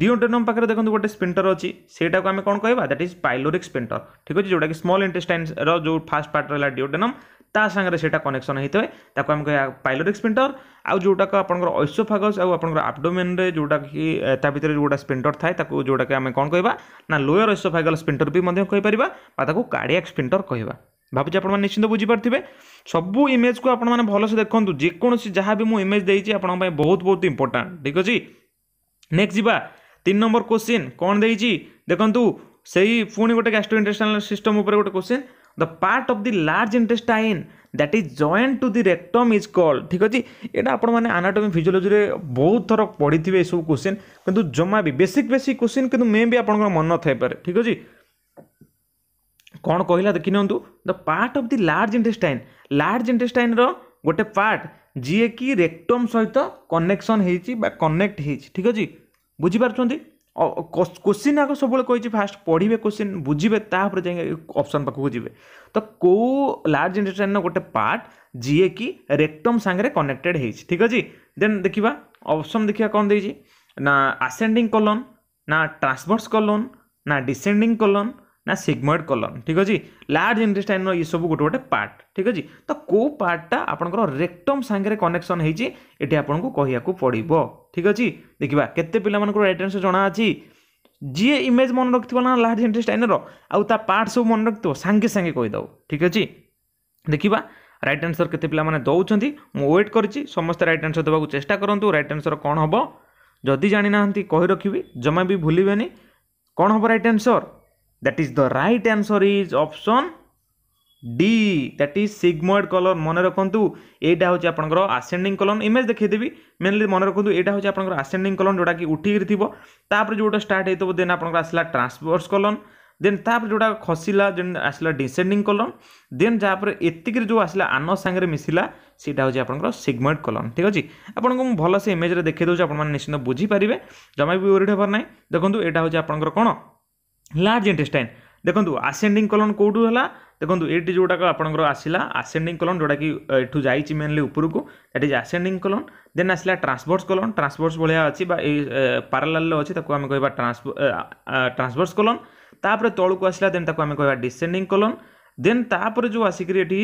ଡିଓଡେନମ୍ ପାଖରେ ଦେଖନ୍ତୁ ଗୋଟେ ସ୍ପିଣ୍ଟର ଅଛି ସେଇଟାକୁ ଆମେ କ'ଣ କହିବା ଦ୍ୟାଟ୍ ଇଜ୍ ପାଇଲୋରିକ୍ ସ୍ପିଣ୍ଟର ଠିକ୍ ଅଛି ଯେଉଁଟାକି ସ୍ମଲ୍ ଇଣ୍ଟେଷ୍ଟାଇନ୍ସର ଯେଉଁ ଫାଷ୍ଟ ପାର୍ଟ ରହିଲା ଡିଓଡେନମ୍ ତା ସାଙ୍ଗରେ ସେଇଟା କନେକ୍ସନ୍ ହେଇଥାଏ ତାକୁ ଆମେ କହିବା ପାଇଲୋରିକ୍ ସ୍ପିଣ୍ଟର ଆଉ ଯେଉଁଟାକୁ ଆପଣଙ୍କର ଐସୋଫାଗସ୍ ଆଉ ଆପଣଙ୍କର ଆବଡୋମେନ୍ରେ ଯେଉଁଟାକି ତା ଭିତରେ ଯେଉଁଟା ସ୍ପିଣ୍ଟର ଥାଏ ତାକୁ ଯେଉଁଟାକି ଆମେ କ'ଣ କହିବା ନା ଲୋୟର ଐସୋଫାଗଲ୍ ସ୍ପିଣ୍ଟର ବି ମଧ୍ୟ କହିପାରିବା ବା ତାକୁ କାର୍ଡ଼ିଆକ୍ ସ୍ପିଣ୍ଟର କହିବା ଭାବୁଛି ଆପଣମାନେ ନିଶ୍ଚିନ୍ତ ବୁଝିପାରୁଥିବେ ସବୁ ଇମେଜ୍କୁ ଆପଣମାନେ ଭଲସେ ଦେଖନ୍ତୁ ଯେକୌଣସି ଯାହା ବି ମୁଁ ଇମେଜ୍ ଦେଇଛି ଆପଣଙ୍କ ପାଇଁ ବହୁତ ବହୁତ ଇମ୍ପୋର୍ଟାଣ୍ଟ ଠିକ୍ ଅଛି ନେକ୍ସଟ ଯିବା ତିନି ନମ୍ବର କୋଶ୍ଚିନ୍ କ'ଣ ଦେଇଛି ଦେଖନ୍ତୁ ସେଇ ପୁଣି ଗୋଟେ ଗ୍ୟାଷ୍ଟ୍ରୋ ଇଣ୍ଟେଷ୍ଟାଲ ସିଷ୍ଟମ୍ ଉପରେ ଗୋଟେ question the part of the large intestine that is joint to the rectum is call ଠିକ୍ ଅଛି ଏଇଟା ଆପଣମାନେ ଆନାଟମି ଫିଜିଓଲୋଜିରେ ବହୁତ ଥର ପଢ଼ିଥିବେ ଏସବୁ କୋଶ୍ଚିନ୍ କିନ୍ତୁ ଜମା ବି ବେସିକ୍ ବେସିକ୍ କୋଶ୍ଚିନ୍ କିନ୍ତୁ ମେ ବି ଆପଣଙ୍କର ମନ ଥାଇପାରେ ଠିକ୍ ଅଛି କ'ଣ କହିଲା ଦେଖି ନିଅନ୍ତୁ the part of the large intestine large ଇଣ୍ଟେଷ୍ଟାଇନ୍ର ଗୋଟେ ପାର୍ଟ ଯିଏକି ରେକ୍ଟମ୍ ସହିତ କନେକ୍ସନ୍ ହେଇଛି ବା କନେକ୍ଟ ହେଇଛି ଠିକ୍ ଅଛି ବୁଝିପାରୁଛନ୍ତି କୋଶ୍ଚିନ୍ ଆଗ ସବୁବେଳେ କହିଛି ଫାଷ୍ଟ ପଢ଼ିବେ କୋଶ୍ଚିନ୍ ବୁଝିବେ ତାପରେ ଯାଇକି ଅପସନ୍ ପାଖକୁ ଯିବେ ତ କେଉଁ ଲାର୍ଜ ଇଣ୍ଡଷ୍ଟ୍ରାଇନ୍ର ଗୋଟେ ପାର୍ଟ ଯିଏକି ରେକ୍ଟମ୍ ସାଙ୍ଗରେ କନେକ୍ଟେଡ୍ ହେଇଛି ଠିକ୍ ଅଛି ଦେନ୍ ଦେଖିବା ଅପସନ୍ ଦେଖିବା କ'ଣ ଦେଇଛି ନା ଆସେଣ୍ଡିଂ କଲନ୍ ନା ଟ୍ରାନ୍ସଭର୍ସ କଲନ୍ ନା ଡିସେଣ୍ଡିଂ କଲନ୍ ନା ସିଗମଏଡ୍ କଲନ୍ ଠିକ୍ ଅଛି ଲାର୍ଜ ଇଣ୍ଡଷ୍ଟ୍ରାଇନ୍ର ଏସବୁ ଗୋଟେ ଗୋଟେ ପାର୍ଟ ଠିକ୍ ଅଛି ତ କେଉଁ ପାର୍ଟଟା ଆପଣଙ୍କର ରେକ୍ଟମ୍ ସାଙ୍ଗରେ କନେକ୍ସନ୍ ହେଇଛି ଏଠି ଆପଣଙ୍କୁ କହିବାକୁ ପଡ଼ିବ ঠিক ଅଛି ଦେଖିବା କେତେ ପିଲାମାନଙ୍କର ଆଟେଣ୍ଡେନ୍ସ ଜଣାଅଛି ଯିଏ ଇମେଜ୍ ମନେ ରଖିଥିବ ନା ଲାର୍ଜ ଇଣ୍ଟରେଷ୍ଟ ଆଇନର ଆଉ ତା ପାର୍ଟ ସବୁ ମନେ ରଖିଥିବ ସାଙ୍ଗେ ସାଙ୍ଗେ କହିଦେବ ଠିକ୍ ଅଛି ଦେଖିବା ରାଇଟ୍ ଆନ୍ସର୍ କେତେ ପିଲାମାନେ ଦେଉଛନ୍ତି ମୁଁ ୱେଟ୍ କରିଛି ସମସ୍ତେ ରାଇଟ୍ ଆନ୍ସର୍ ଦେବାକୁ ଚେଷ୍ଟା କରନ୍ତୁ ରାଇଟ୍ ଆନ୍ସର୍ କ'ଣ ହେବ ଯଦି ଜାଣିନାହାନ୍ତି କହି ରଖିବି ଜମା ବି ଭୁଲିବେନି କ'ଣ ହେବ right answer that is the right answer is option D that is sigmoid colon মনে রাখতু এইটা হচ্ছে আপনার আসেন্ডিং কলম ইমেজ দেখেদেবি মেনলি মনে রাখতু এইটা হচ্ছে আপনার আসেন্ডিং কলম যেটা কি উঠিকি থাকবে তাপরে যেটা স্টার্ট হয়ে দেন আপনার আসলা ট্রান্সভর্স কলম দেন তাপরে যেটা খসিলা যে আসলা ডিসেন্ডিং কলম দেন যাপরে এতিকি যে আসলা আন সাংরে মিশিলা সেটা হচ্ছে আপনার সিগময়েড কলম ঠিক আছে আপনার মু ভালসে ইমেজরে দেখে দেছি আপনার নিশ্চিত বুঝিপারে জমা বি ওরিড হবার না দেখুন এটা হচ্ছে আপনার কোণ লার্জ ইন্টেস্টাইন ଦେଖନ୍ତୁ ଆସେଣ୍ଡିଂ କଲନ୍ କେଉଁଠୁ ହେଲା ଦେଖନ୍ତୁ ଏଇଠି ଯେଉଁଟାକ ଆପଣଙ୍କର ଆସିଲା ଆସେଣ୍ଡିଂ କଲନ୍ ଯେଉଁଟାକି ଏଠୁ ଯାଇଛି ମେନ୍ଲି ଉପରକୁ that is ascending colon then ଆସିଲା ଟ୍ରାନ୍ସଭର୍ସ କଲନ୍ ଟ୍ରାନ୍ସଭର୍ସ ଭଳିଆ ଅଛି ବା ଏଇ ପାରାଲାଲ୍ରେ ଅଛି ତାକୁ ଆମେ କହିବା ଟ୍ରାନ୍ସଭର୍ସ କଲନ୍ ତାପରେ ତଳକୁ ଆସିଲା ଦେନ୍ ତାକୁ ଆମେ କହିବା ଡିସେଣ୍ଡିଂ କଲନ୍ ଦେନ୍ ତାପରେ ଯେଉଁ ଆସିକରି ଏଠି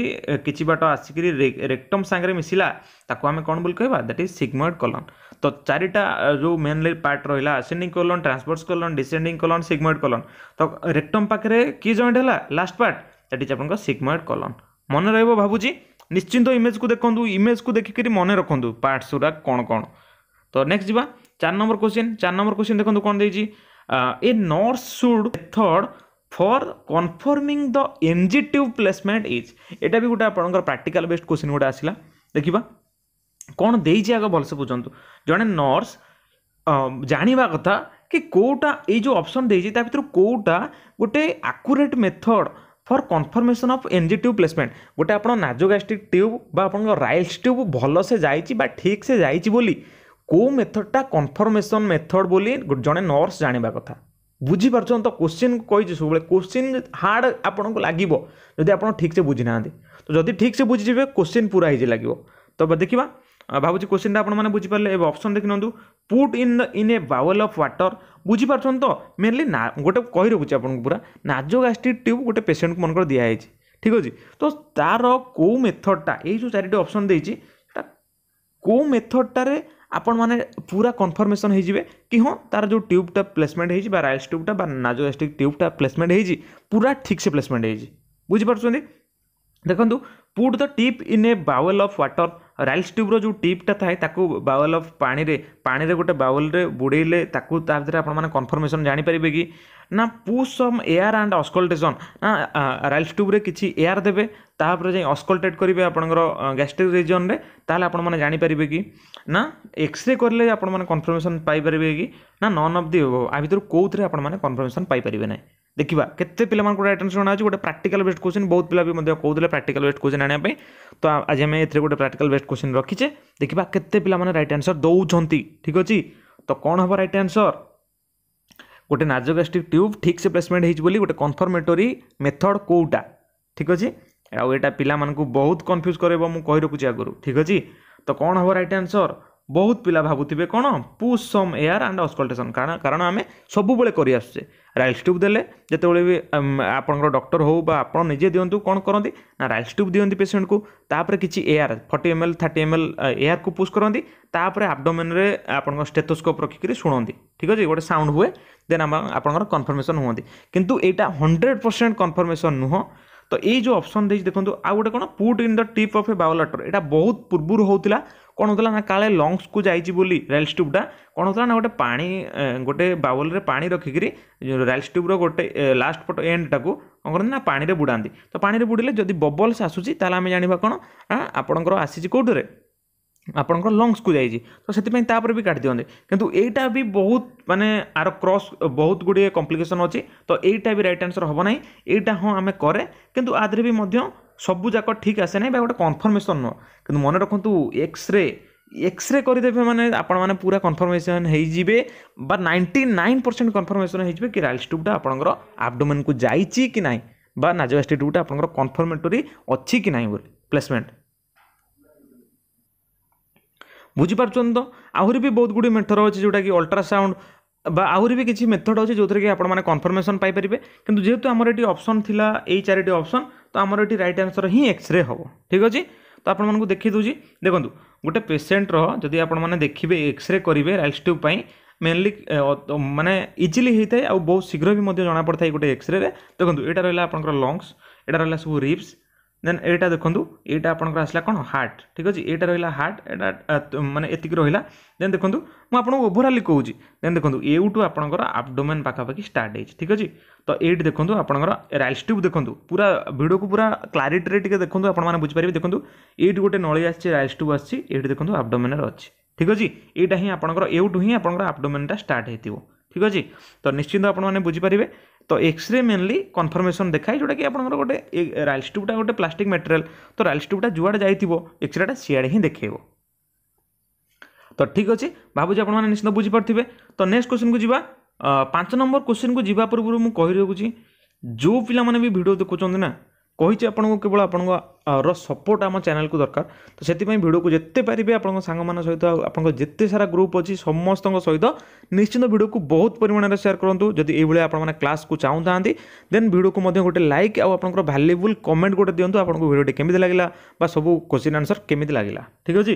କିଛି ବାଟ ଆସିକରି ରେକ୍ଟମ୍ ସାଙ୍ଗରେ ମିଶିଲା ତାକୁ ଆମେ କ'ଣ ବୋଲି କହିବା ଦ୍ୟାଟ୍ ଇଜ୍ ସିଗ୍ମଏଡ଼୍ କଲନ୍ ତ ଚାରିଟା ଯେଉଁ ମେନ୍ଲି ପାର୍ଟ ରହିଲା ascending colon transverse colon descending colon sigmoid colon ତ ରେକ୍ଟମ୍ ପାଖରେ କିଏ ଜଏଣ୍ଟ ହେଲା ଲାଷ୍ଟ ପାର୍ଟ ଦ୍ୟାଟ୍ ଇଜ୍ ଆପଣଙ୍କ ସିଗ୍ମଏଡ଼୍ କଲନ୍ ମନେ ରହିବ ଭାବୁଛି ନିଶ୍ଚିନ୍ତ ଇମେଜ୍କୁ ଦେଖନ୍ତୁ ଇମେଜ୍କୁ ଦେଖିକରି ମନେ ରଖନ୍ତୁ ପାର୍ଟସ୍ ଗୁଡ଼ା କ'ଣ କ'ଣ ତ ନେକ୍ସଟ ଯିବା ଚାରି ନମ୍ବର କୋଶ୍ଚିନ୍ ଚାରି ନମ୍ବର କୋଶ୍ଚିନ୍ ଦେଖନ୍ତୁ କ'ଣ ଦେଇଛି a nurse should method for confirming the NG tube placement is एटा भी गोटे आपर प्राक्टिकाल बेस्ट क्वेश्चन गोटे आसला देखा कौन दे भलसे बुझा जड़े नर्स जानवा कथा कि कौटा ये अप्सन देखिए कौटा गोटे accurate method for confirmation of NG tube placement गोटे आप नाजोगास्ट्रिक ट्यूब वायल्स ट्यूब भलसे जा ठिक से जा मेथडटा कनफर्मेसन मेथड बोली जड़े नर्स जाणवा कथा ବୁଝିପାରୁଛନ୍ତି ତ କୋଶ୍ଚିନ୍ କହିଛି ସବୁବେଳେ କୋଶ୍ଚିନ୍ ହାର୍ଡ଼ ଆପଣଙ୍କୁ ଲାଗିବ ଯଦି ଆପଣ ଠିକ୍ସେ ବୁଝିନାହାନ୍ତି ତ ଯଦି ଠିକ୍ସେ ବୁଝିଯିବେ କୋଶ୍ଚିନ୍ ପୁରା ହେଇଛି ଲାଗିବ ତ ଦେଖିବା ଭାବୁଛି କୋଶ୍ଚିନ୍ଟା ଆପଣମାନେ ବୁଝିପାରିଲେ ଏବେ ଅପସନ୍ ଦେଖିନିଅନ୍ତୁ put in the in a bowl of water ବୁଝିପାରୁଛନ୍ତି ତ ମେନ୍ଲି ନା ଗୋଟେ କହି ରଖୁଛି ଆପଣଙ୍କୁ ପୁରା ନାଜୋଗାଷ୍ଟ୍ରିକ୍ ଟ୍ୟୁବ୍ ଗୋଟେ ପେସେଣ୍ଟକୁ ମନେକର ଦିଆହେଇଛି ଠିକ୍ ଅଛି ତ ତା'ର କେଉଁ ମେଥଡ଼ଟା ଏଇ ଯେଉଁ ଚାରିଟି ଅପସନ୍ ଦେଇଛି ତା କେଉଁ ମେଥଡ଼ଟାରେ आपण मैंने पूरा कनफर्मेसन हो कि हाँ तार जो ट्यूबटा प्लेसमेंट हो रल्स ट्यूबटा नाजोएस्टिक ट्यूबटा प्लेसमेंट हो पूरा ठीक से प्लेसमेंट हो बुझिपार देखो put the tip in a bowl of water Ryles ट्यूब्र जो टीपटा था बावल अफ पाने पाने गोटे बावल बुड़े आप कनफर्मेसन जापरेंगे कि ନା push some air and auscultation ନା ରାଇଲ୍ସ ଟ୍ୟୁବ୍ରେ କିଛି ଏୟାର ଦେବେ ତାପରେ ଯାଇ ଅସ୍କଲ୍ଟେଟ୍ କରିବେ ଆପଣଙ୍କର ଗ୍ୟାଷ୍ଟ୍ରିକ୍ ରିଜନ୍ରେ ତାହେଲେ ଆପଣମାନେ ଜାଣିପାରିବେ କି ନା ଏକ୍ସରେ କରିଲେ ଆପଣମାନେ କନଫର୍ମେସନ୍ ପାଇପାରିବେ କି ନା ନନ୍ ଅଫ୍ ଦି ଆ ଭିତରୁ କେଉଁଥିରେ ଆପଣମାନେ କନଫର୍ମେସନ୍ ପାଇପାରିବେ ନାହିଁ ଦେଖିବା କେତେ ପିଲାମାନଙ୍କୁ ଗୋଟେ ଆଟେନ୍ସ ଜଣାଅଛି ଗୋଟେ ପ୍ରାକ୍ଟିକାଲ ବେଷ୍ଟ କୋଶ୍ଚିନ୍ ବହୁତ ପିଲା ବି ମଧ୍ୟ କହୁଥିଲେ ପ୍ରାକ୍ଟିକାଲ ବେଷ୍ଟ କୋଶ୍ଚିନ୍ ଆଣିବା ପାଇଁ ତ ଆଜି ଆମେ ଏଥିରେ ଗୋଟେ ପ୍ରାକ୍ଟିକାଲ ବେଷ୍ଟ କୋଶ୍ଚିନ୍ ରଖିଛେ ଦେଖିବା କେତେ ପିଲାମାନେ ରାଇଟ୍ ଆନ୍ସର୍ ଦେଉଛନ୍ତି ଠିକ୍ ଅଛି ତ କ'ଣ ହେବ ରାଇଟ୍ ଆନ୍ସର୍ ଗୋଟେ ନାଜୋଗାଷ୍ଟ୍ରିକ୍ ଟ୍ୟୁବ୍ ଠିକ୍ସେ ପ୍ଲେସମେଣ୍ଟ ହେଇଛି ବୋଲି ଗୋଟେ କନଫର୍ମେଟୋରୀ ମେଥଡ଼ କେଉଁଟା ଠିକ୍ ଅଛି ଆଉ ଏଇଟା ପିଲାମାନଙ୍କୁ ବହୁତ କନଫ୍ୟୁଜ୍ କରେଇବ ମୁଁ କହି ରଖୁଛି ଆଗରୁ ଠିକ୍ ଅଛି ତ କ'ଣ ହେବ ରାଇଟ୍ ଆନ୍ସର୍ ବହୁତ ପିଲା ଭାବୁଥିବେ କ'ଣ push some air and auscultation କାରଣ କାରଣ ଆମେ ସବୁବେଳେ କରିଆସୁଛେ ରାଇଲ୍ ଟ୍ୟୁବ୍ ଦେଲେ ଯେତେବେଳେ ବି ଆପଣଙ୍କର ଡକ୍ଟର ହେଉ ବା ଆପଣ ନିଜେ ଦିଅନ୍ତୁ କ'ଣ କରନ୍ତି ନା ରାଇଲ୍ ଟ୍ୟୁବ୍ ଦିଅନ୍ତି ପେସେଣ୍ଟକୁ ତାପରେ କିଛି air forty M L thirty M L ଏୟାର୍କୁ ପୁସ୍ କରନ୍ତି ତାପରେ ଆବଡୋମେନ୍ରେ ଆପଣଙ୍କ ଷ୍ଟେଥୋସ୍କୋପ୍ ରଖିକିରି ଶୁଣନ୍ତି ଠିକ୍ ଅଛି ଗୋଟେ ସାଉଣ୍ଡ ହୁଏ ଦେନ୍ ଆମ ଆପଣଙ୍କର କନଫର୍ମେସନ୍ ହୁଅନ୍ତି କିନ୍ତୁ ଏଇଟା ହଣ୍ଡ୍ରେଡ଼ ପରସେଣ୍ଟ କନଫର୍ମେସନ୍ ନୁହଁ ତ ଏଇ ଯେଉଁ ଅପସନ୍ ଦେଇଛି ଦେଖନ୍ତୁ ଆଉ ଗୋଟେ କ'ଣ put in the tip of a ବାୟୋଲାଟର ଏଇଟା ବହୁତ ପୂର୍ବରୁ ହେଉଥିଲା କ'ଣ ହେଉଥିଲା ନା କାଳେ ଲଙ୍ଗ୍ସକୁ ଯାଇଛି ବୋଲି ରାଇଲ୍ ଟ୍ୟୁବ୍ଟା କ'ଣ ହେଉଥିଲା ନା ଗୋଟେ ପାଣି ଗୋଟେ ବାଉଲ୍ରେ ପାଣି ରଖିକିରି ରାଇଲ୍ ଟ୍ୟୁବ୍ର ଗୋଟେ ଲାଷ୍ଟ ପଟ ଏଣ୍ଡଟାକୁ କ'ଣ କରନ୍ତି ନା ପାଣିରେ ବୁଡ଼ାନ୍ତି ତ ପାଣିରେ ବୁଡ଼ିଲେ ଯଦି ବବଲ୍ସ ଆସୁଛି ତାହେଲେ ଆମେ ଜାଣିବା କ'ଣ ଆପଣଙ୍କର ଆସିଛି କେଉଁଠାରେ ଆପଣଙ୍କର ଲଙ୍ଗ୍ସକୁ ଯାଇଛି ତ ସେଥିପାଇଁ ତାପରେ ବି କାଟି ଦିଅନ୍ତି କିନ୍ତୁ ଏଇଟା ବି ବହୁତ ମାନେ ଆର କ୍ରସ୍ ବହୁତ ଗୁଡ଼ିଏ କମ୍ପ୍ଲିକେସନ୍ ଅଛି ତ ଏଇଟା ବି ରାଇଟ୍ ଆନ୍ସର୍ ହେବ ନାହିଁ ଏଇଟା ହଁ ଆମେ କରେ କିନ୍ତୁ ଆ ଦେହରେ ବି ମଧ୍ୟ ସବୁଯାକ ଠିକ୍ ଆସେ ନାହିଁ ବା ଗୋଟେ କନଫର୍ମେସନ୍ ନୁହଁ କିନ୍ତୁ ମନେ ରଖନ୍ତୁ ଏକ୍ସରେ ଏକ୍ସରେ କରିଦେବେ ମାନେ ଆପଣମାନେ ପୁରା କନଫର୍ମେସନ୍ ହେଇଯିବେ ବା ନାଇଣ୍ଟି ନାଇନ୍ ପରସେଣ୍ଟ କନଫର୍ମେସନ୍ ହେଇଯିବେ କି ରାଇଲ୍ସ ଟ୍ୟୁବ୍ଟା ଆପଣଙ୍କର ଆବଡୋମେନ୍କୁ ଯାଇଛି କି ନାହିଁ ବା ନାଜୋଗାଷ୍ଟ୍ରି ଆପଣଙ୍କର କନଫର୍ମେଟୋରୀ ଅଛି କି ନାହିଁ ବୋଲି ପ୍ଲେସମେଣ୍ଟ ବୁଝିପାରୁଛନ୍ତି ତ ଆହୁରି ବି ବହୁତ ଗୁଡ଼ିଏ ମେଥଡ଼ ଅଛି ଯେଉଁଟାକି ଅଲ୍ଟ୍ରାସାଉଣ୍ଡ বা ଆହୁରି ବି କିଛି ମେଥଡ଼ ଅଛି ଯେଉଁଥିରେ କି ଆପଣମାନେ କନଫର୍ମେସନ୍ ପାଇପାରିବେ କିନ୍ତୁ ଯେହେତୁ ଆମର ଏଠି ଅପସନ୍ ଥିଲା ଏଇ ଚାରିଟି ଅପସନ୍ ତ ଆମର ଏଠି ରାଇଟ୍ ଆନ୍ସର୍ ହିଁ ଏକ୍ସରେ ହେବ ଠିକ୍ ଅଛି ତ ଆପଣମାନଙ୍କୁ ଦେଖାଇ ଦେଉଛି ଦେଖନ୍ତୁ ଗୋଟେ ପେସେଣ୍ଟର ଯଦି ଆପଣମାନେ ଦେଖିବେ ଏକ୍ସରେ କରିବେ ରାଇସ୍ ଟ୍ୟୁବ୍ ପାଇଁ ମେନଲି ମାନେ ଇଜିଲି ହେଇଥାଏ ଆଉ ବହୁତ ଶୀଘ୍ର ବି ମଧ୍ୟ ଜଣାପଡ଼ିଥାଏ ଗୋଟେ ଏକ୍ସରେରେ ଦେଖନ୍ତୁ ଏଇଟା ରହିଲା ଆପଣଙ୍କର ଲଙ୍ଗସ୍ ଏଇଟା ରହିଲା ସବୁ ରିପ୍ସ ଦେନ୍ ଏଇଟା ଦେଖନ୍ତୁ ଏଇଟା ଆପଣଙ୍କର ଆସିଲା କ'ଣ ହାର୍ଟ ଠିକ୍ ଅଛି ଏଇଟା ରହିଲା ହାର୍ଟ ଏଇଟା ମାନେ ଏତିକି ରହିଲା ଦେନ୍ ଦେଖନ୍ତୁ ମୁଁ ଆପଣଙ୍କୁ ଓଭରାଲି କହୁଛି ଦେନ୍ ଦେଖନ୍ତୁ ଏଉଠୁ ଆପଣଙ୍କର ଆବଡୋମେନ୍ ପାଖାପାଖି ଷ୍ଟାର୍ଟ ହେଇଛି ଠିକ୍ ଅଛି ତ ଏଇଠି ଦେଖନ୍ତୁ ଆପଣଙ୍କର ରାଇସ୍ ଟ୍ୟୁବ୍ ଦେଖନ୍ତୁ ପୁରା ଭିଡ଼ିଓକୁ ପୁରା କ୍ଲାରିଟିରେ ଟିକେ ଦେଖନ୍ତୁ ଆପଣମାନେ ବୁଝିପାରିବେ ଦେଖନ୍ତୁ ଏଇଠି ଗୋଟେ ନଳୀ ଆସିଛି ରାଇସ୍ ଟ୍ୟୁବ୍ ଆସିଛି ଏଇଠି ଦେଖନ୍ତୁ ଆବଡୋମେନ୍ରେ ଅଛି ଠିକ୍ ଅଛି ଏଇଟା ହିଁ ଆପଣଙ୍କର ଏଉଠୁ ହିଁ ଆପଣଙ୍କର ଆବଡୋମେନ୍ଟା ଷ୍ଟାର୍ଟ ହେଇଥିବ ठीक अच्छे तो निश्चिंत आपने बुझीपारे तो एक्सरे मेनली देखा है जोटा कि आप गोटे रायल स्ट्यूबा गोटे प्लास्टिक मेटेरियाल तो रायल स्ट्यूबा जुआड़े जाइ एक्सरेटा सियाड़े हिं देखे तो ठीक अच्छे भावुच निश्चित बुझीपे तो नेक्स्ट क्वेश्चन को जी पांच नंबर क्वेश्चन को जी पूर्व मुझे कही रखुच्छी जो पिला भी भिड देखुंत ना କହିଛି ଆପଣଙ୍କୁ କେବଳ ଆପଣଙ୍କର ସପୋର୍ଟ ଆମ ଚ୍ୟାନେଲ୍କୁ ଦରକାର ତ ସେଥିପାଇଁ ଭିଡ଼ିଓକୁ ଯେତେ ପାରିବେ ଆପଣଙ୍କ ସାଙ୍ଗମାନଙ୍କ ସହିତ ଆଉ ଆପଣଙ୍କ ଯେତେ ସାରା ଗ୍ରୁପ୍ ଅଛି ସମସ୍ତଙ୍କ ସହିତ ନିଶ୍ଚିନ୍ତ ଭିଡ଼ିଓକୁ ବହୁତ ପରିମାଣରେ ସେୟାର କରନ୍ତୁ ଯଦି ଏଇଭଳିଆ ଆପଣମାନେ କ୍ଲାସ୍କୁ ଚାହୁଁଥାନ୍ତି ଦେନ୍ ଭିଡ଼ିଓକୁ ମଧ୍ୟ ଗୋଟେ ଲାଇକ୍ ଆଉ ଆପଣଙ୍କର ଭ୍ୟାଲ୍ୟୁବୁଲ୍ କମେଣ୍ଟ ଗୋଟେ ଦିଅନ୍ତୁ ଆପଣଙ୍କୁ ଭିଡ଼ିଓଟି କେମିତି ଲାଗିଲା ବା ସବୁ କୋଶ୍ଚିନ୍ ଆନ୍ସର୍ କେମିତି ଲାଗିଲା ଠିକ୍ ଅଛି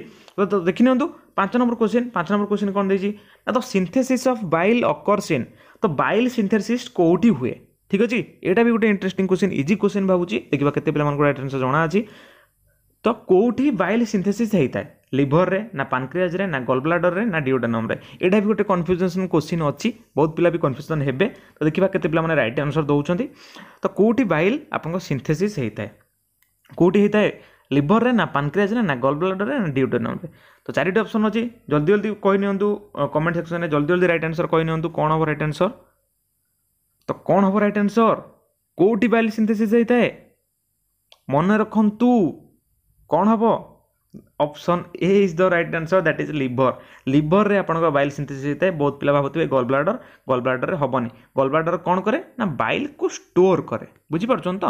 ତ ଦେଖିନିଅନ୍ତୁ ପାଞ୍ଚ ନମ୍ବର କୋଶ୍ଚିନ୍ ପାଞ୍ଚ ନମ୍ବର କୋଶ୍ଚିନ୍ କ'ଣ ଦେଇଛି ନା ତ ସିନ୍ଥେସିସ୍ ଅଫ୍ ବାଇଲ୍ ଅକର୍ସିନ୍ ତ ବାଇଲ୍ ସିନ୍ଥେସିସ୍ କେଉଁଠି ହୁଏ ঠিক ଅଛି ଏଇଟା ବି ଗୋଟେ ଇଣ୍ଟରେଷ୍ଟିଂ କ୍ୱେଶ୍ଚିନ୍ ଇଜି କ୍ୱେଶ୍ଚିନ୍ ଭାବୁଛି ଦେଖିବା କେତେ ପିଲାମାନଙ୍କର ରାଇଟ୍ ଆନ୍ସର୍ ଜଣା ଅଛି ତ କେଉଁଠି ବାଇଲ୍ ସିନ୍ଥେସିସ୍ ହେଇଥାଏ লিভরে না পানক্রিয়াজরে না গলব্লাডরে না ডিওডেনমরে এটা বি গোটে কনফ্যুজেসন কোশ্চিন অছি বহুত পিলা বি কনফ্যুজন হেবে তো দেখিবা কেতে পিলা মানে রাইট আনসর দৌঁচন্তি তো কোটি বাইল আপনার সিন্থেসিস হইতায় কোটি হইতায় লিভরে না পানক্রিয়াজরে না গলব্লাডরে না ডিওডেনমরে তো চারিটি অপশন অছি জলদি জলদি কই নিয়ন্তু কমেন্ট সেকশনে জলদি জলদি রাইট আনসর কই নিয়ন্তু কোন হব রাইট আনসর ତ କ'ଣ ହେବ ରାଇଟ୍ ଆନ୍ସର୍ କେଉଁଠି ବାଲି ସିନ୍ଥେସିସ୍ ହେଇଥାଏ ମନେ ରଖନ୍ତୁ କ'ଣ ହେବ option A is the right answer that is liver ଲିଭର୍ରେ ଆପଣଙ୍କର ବାଇଲ୍ ସିନ୍ଥେସିସ୍ ହେଇଥାଏ ବହୁତ ପିଲା ଭାବୁଥିବେ ଗଲ୍ ବ୍ଲାଡର୍ ଗଲ୍ ବ୍ଲାଡର୍ରେ ହେବନି ଗଲ୍ ବ୍ଲାଡର୍ କ'ଣ କରେ ନା ବାଇଲ୍କୁ ଷ୍ଟୋର୍ କରେ ବୁଝିପାରୁଛନ୍ତି ତ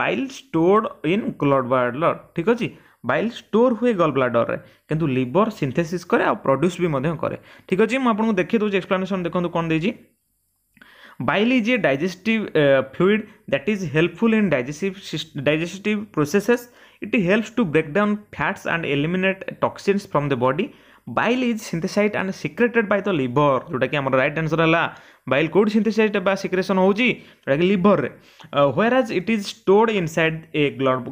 bile stored in gall bladder ଠିକ୍ ଅଛି ବାଇଲ୍ ଷ୍ଟୋର୍ ହୁଏ ଗଲ୍ ବ୍ଲାଡର୍ରେ କିନ୍ତୁ ଲିଭର୍ ସିନ୍ଥେସିସ୍ କରେ ଆଉ ପ୍ରଡ୍ୟୁସ୍ ବି ମଧ୍ୟ କରେ ଠିକ୍ ଅଛି ମୁଁ ଆପଣଙ୍କୁ ଦେଖେଇ ଦେଉଛି ଏକ୍ସପ୍ଲାନେସନ୍ ଦେଖନ୍ତୁ କ'ଣ ଦେଇଛି bile is a digestive uh, fluid that is helpful in digestive digestive processes it helps to break down fats and eliminate toxins from the body bile is synthesised and secreted by the liver ଯେଉଁଟାକି ଆମର ରାଇଟ୍ ଆନ୍ସର୍ ହେଲା ବାଇଲ୍ କେଉଁଠି ସିନ୍ଥେସାଇଟ୍ ବା ସିକ୍ରେସନ୍ ହେଉଛି ଯେଉଁଟାକି ଲିଭର୍ରେ whereas it is stored inside a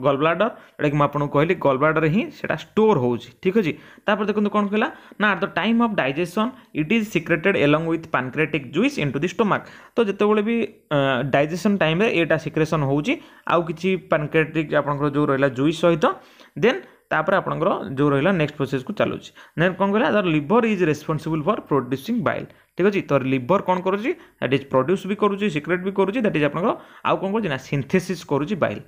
gall bladder ଯେଉଁଟାକି ମୁଁ ଆପଣଙ୍କୁ କହିଲି ଗଲ୍ ବ୍ଲାଡର୍ରେ ହିଁ ସେଇଟା ଷ୍ଟୋର୍ ହେଉଛି ଠିକ୍ ଅଛି ତାପରେ ଦେଖନ୍ତୁ କ'ଣ କହିଲା ନା at the time of digestion it is secreted along with pancreatic juice into the stomach ତ ଯେତେବେଳେ ବି ଡାଇଜେସନ୍ ଟାଇମ୍ରେ ଏଇଟା ସିକ୍ରେସନ୍ ହେଉଛି ଆଉ କିଛି ପାନକ୍ରେଟିକ୍ ଆପଣଙ୍କର ଯେଉଁ ରହିଲା ଜୁଇସ୍ ସହିତ ଦେନ୍ ତାପରେ ଆପଣଙ୍କର ଯେଉଁ ରହିଲା ନେକ୍ସଟ ପ୍ରୋସେସକୁ ଚାଲୁଛି ଦେନ୍ କ'ଣ କହିଲା the liver is responsible for producing bile ଠିକ୍ ଅଛି ତ ଲିଭର କ'ଣ କରୁଛି ଦ୍ୟାଟ୍ ଇଜ୍ ପ୍ରଡ୍ୟୁସ୍ ବି କରୁଛି ସିକ୍ରେଟ୍ ବି କରୁଛି ଦ୍ୟାଟ୍ ଇଜ୍ ଆପଣଙ୍କର ଆଉ କ'ଣ କରୁଛି ନା ସିନ୍ଥେସିସ୍ କରୁଛି ବାଇଲ୍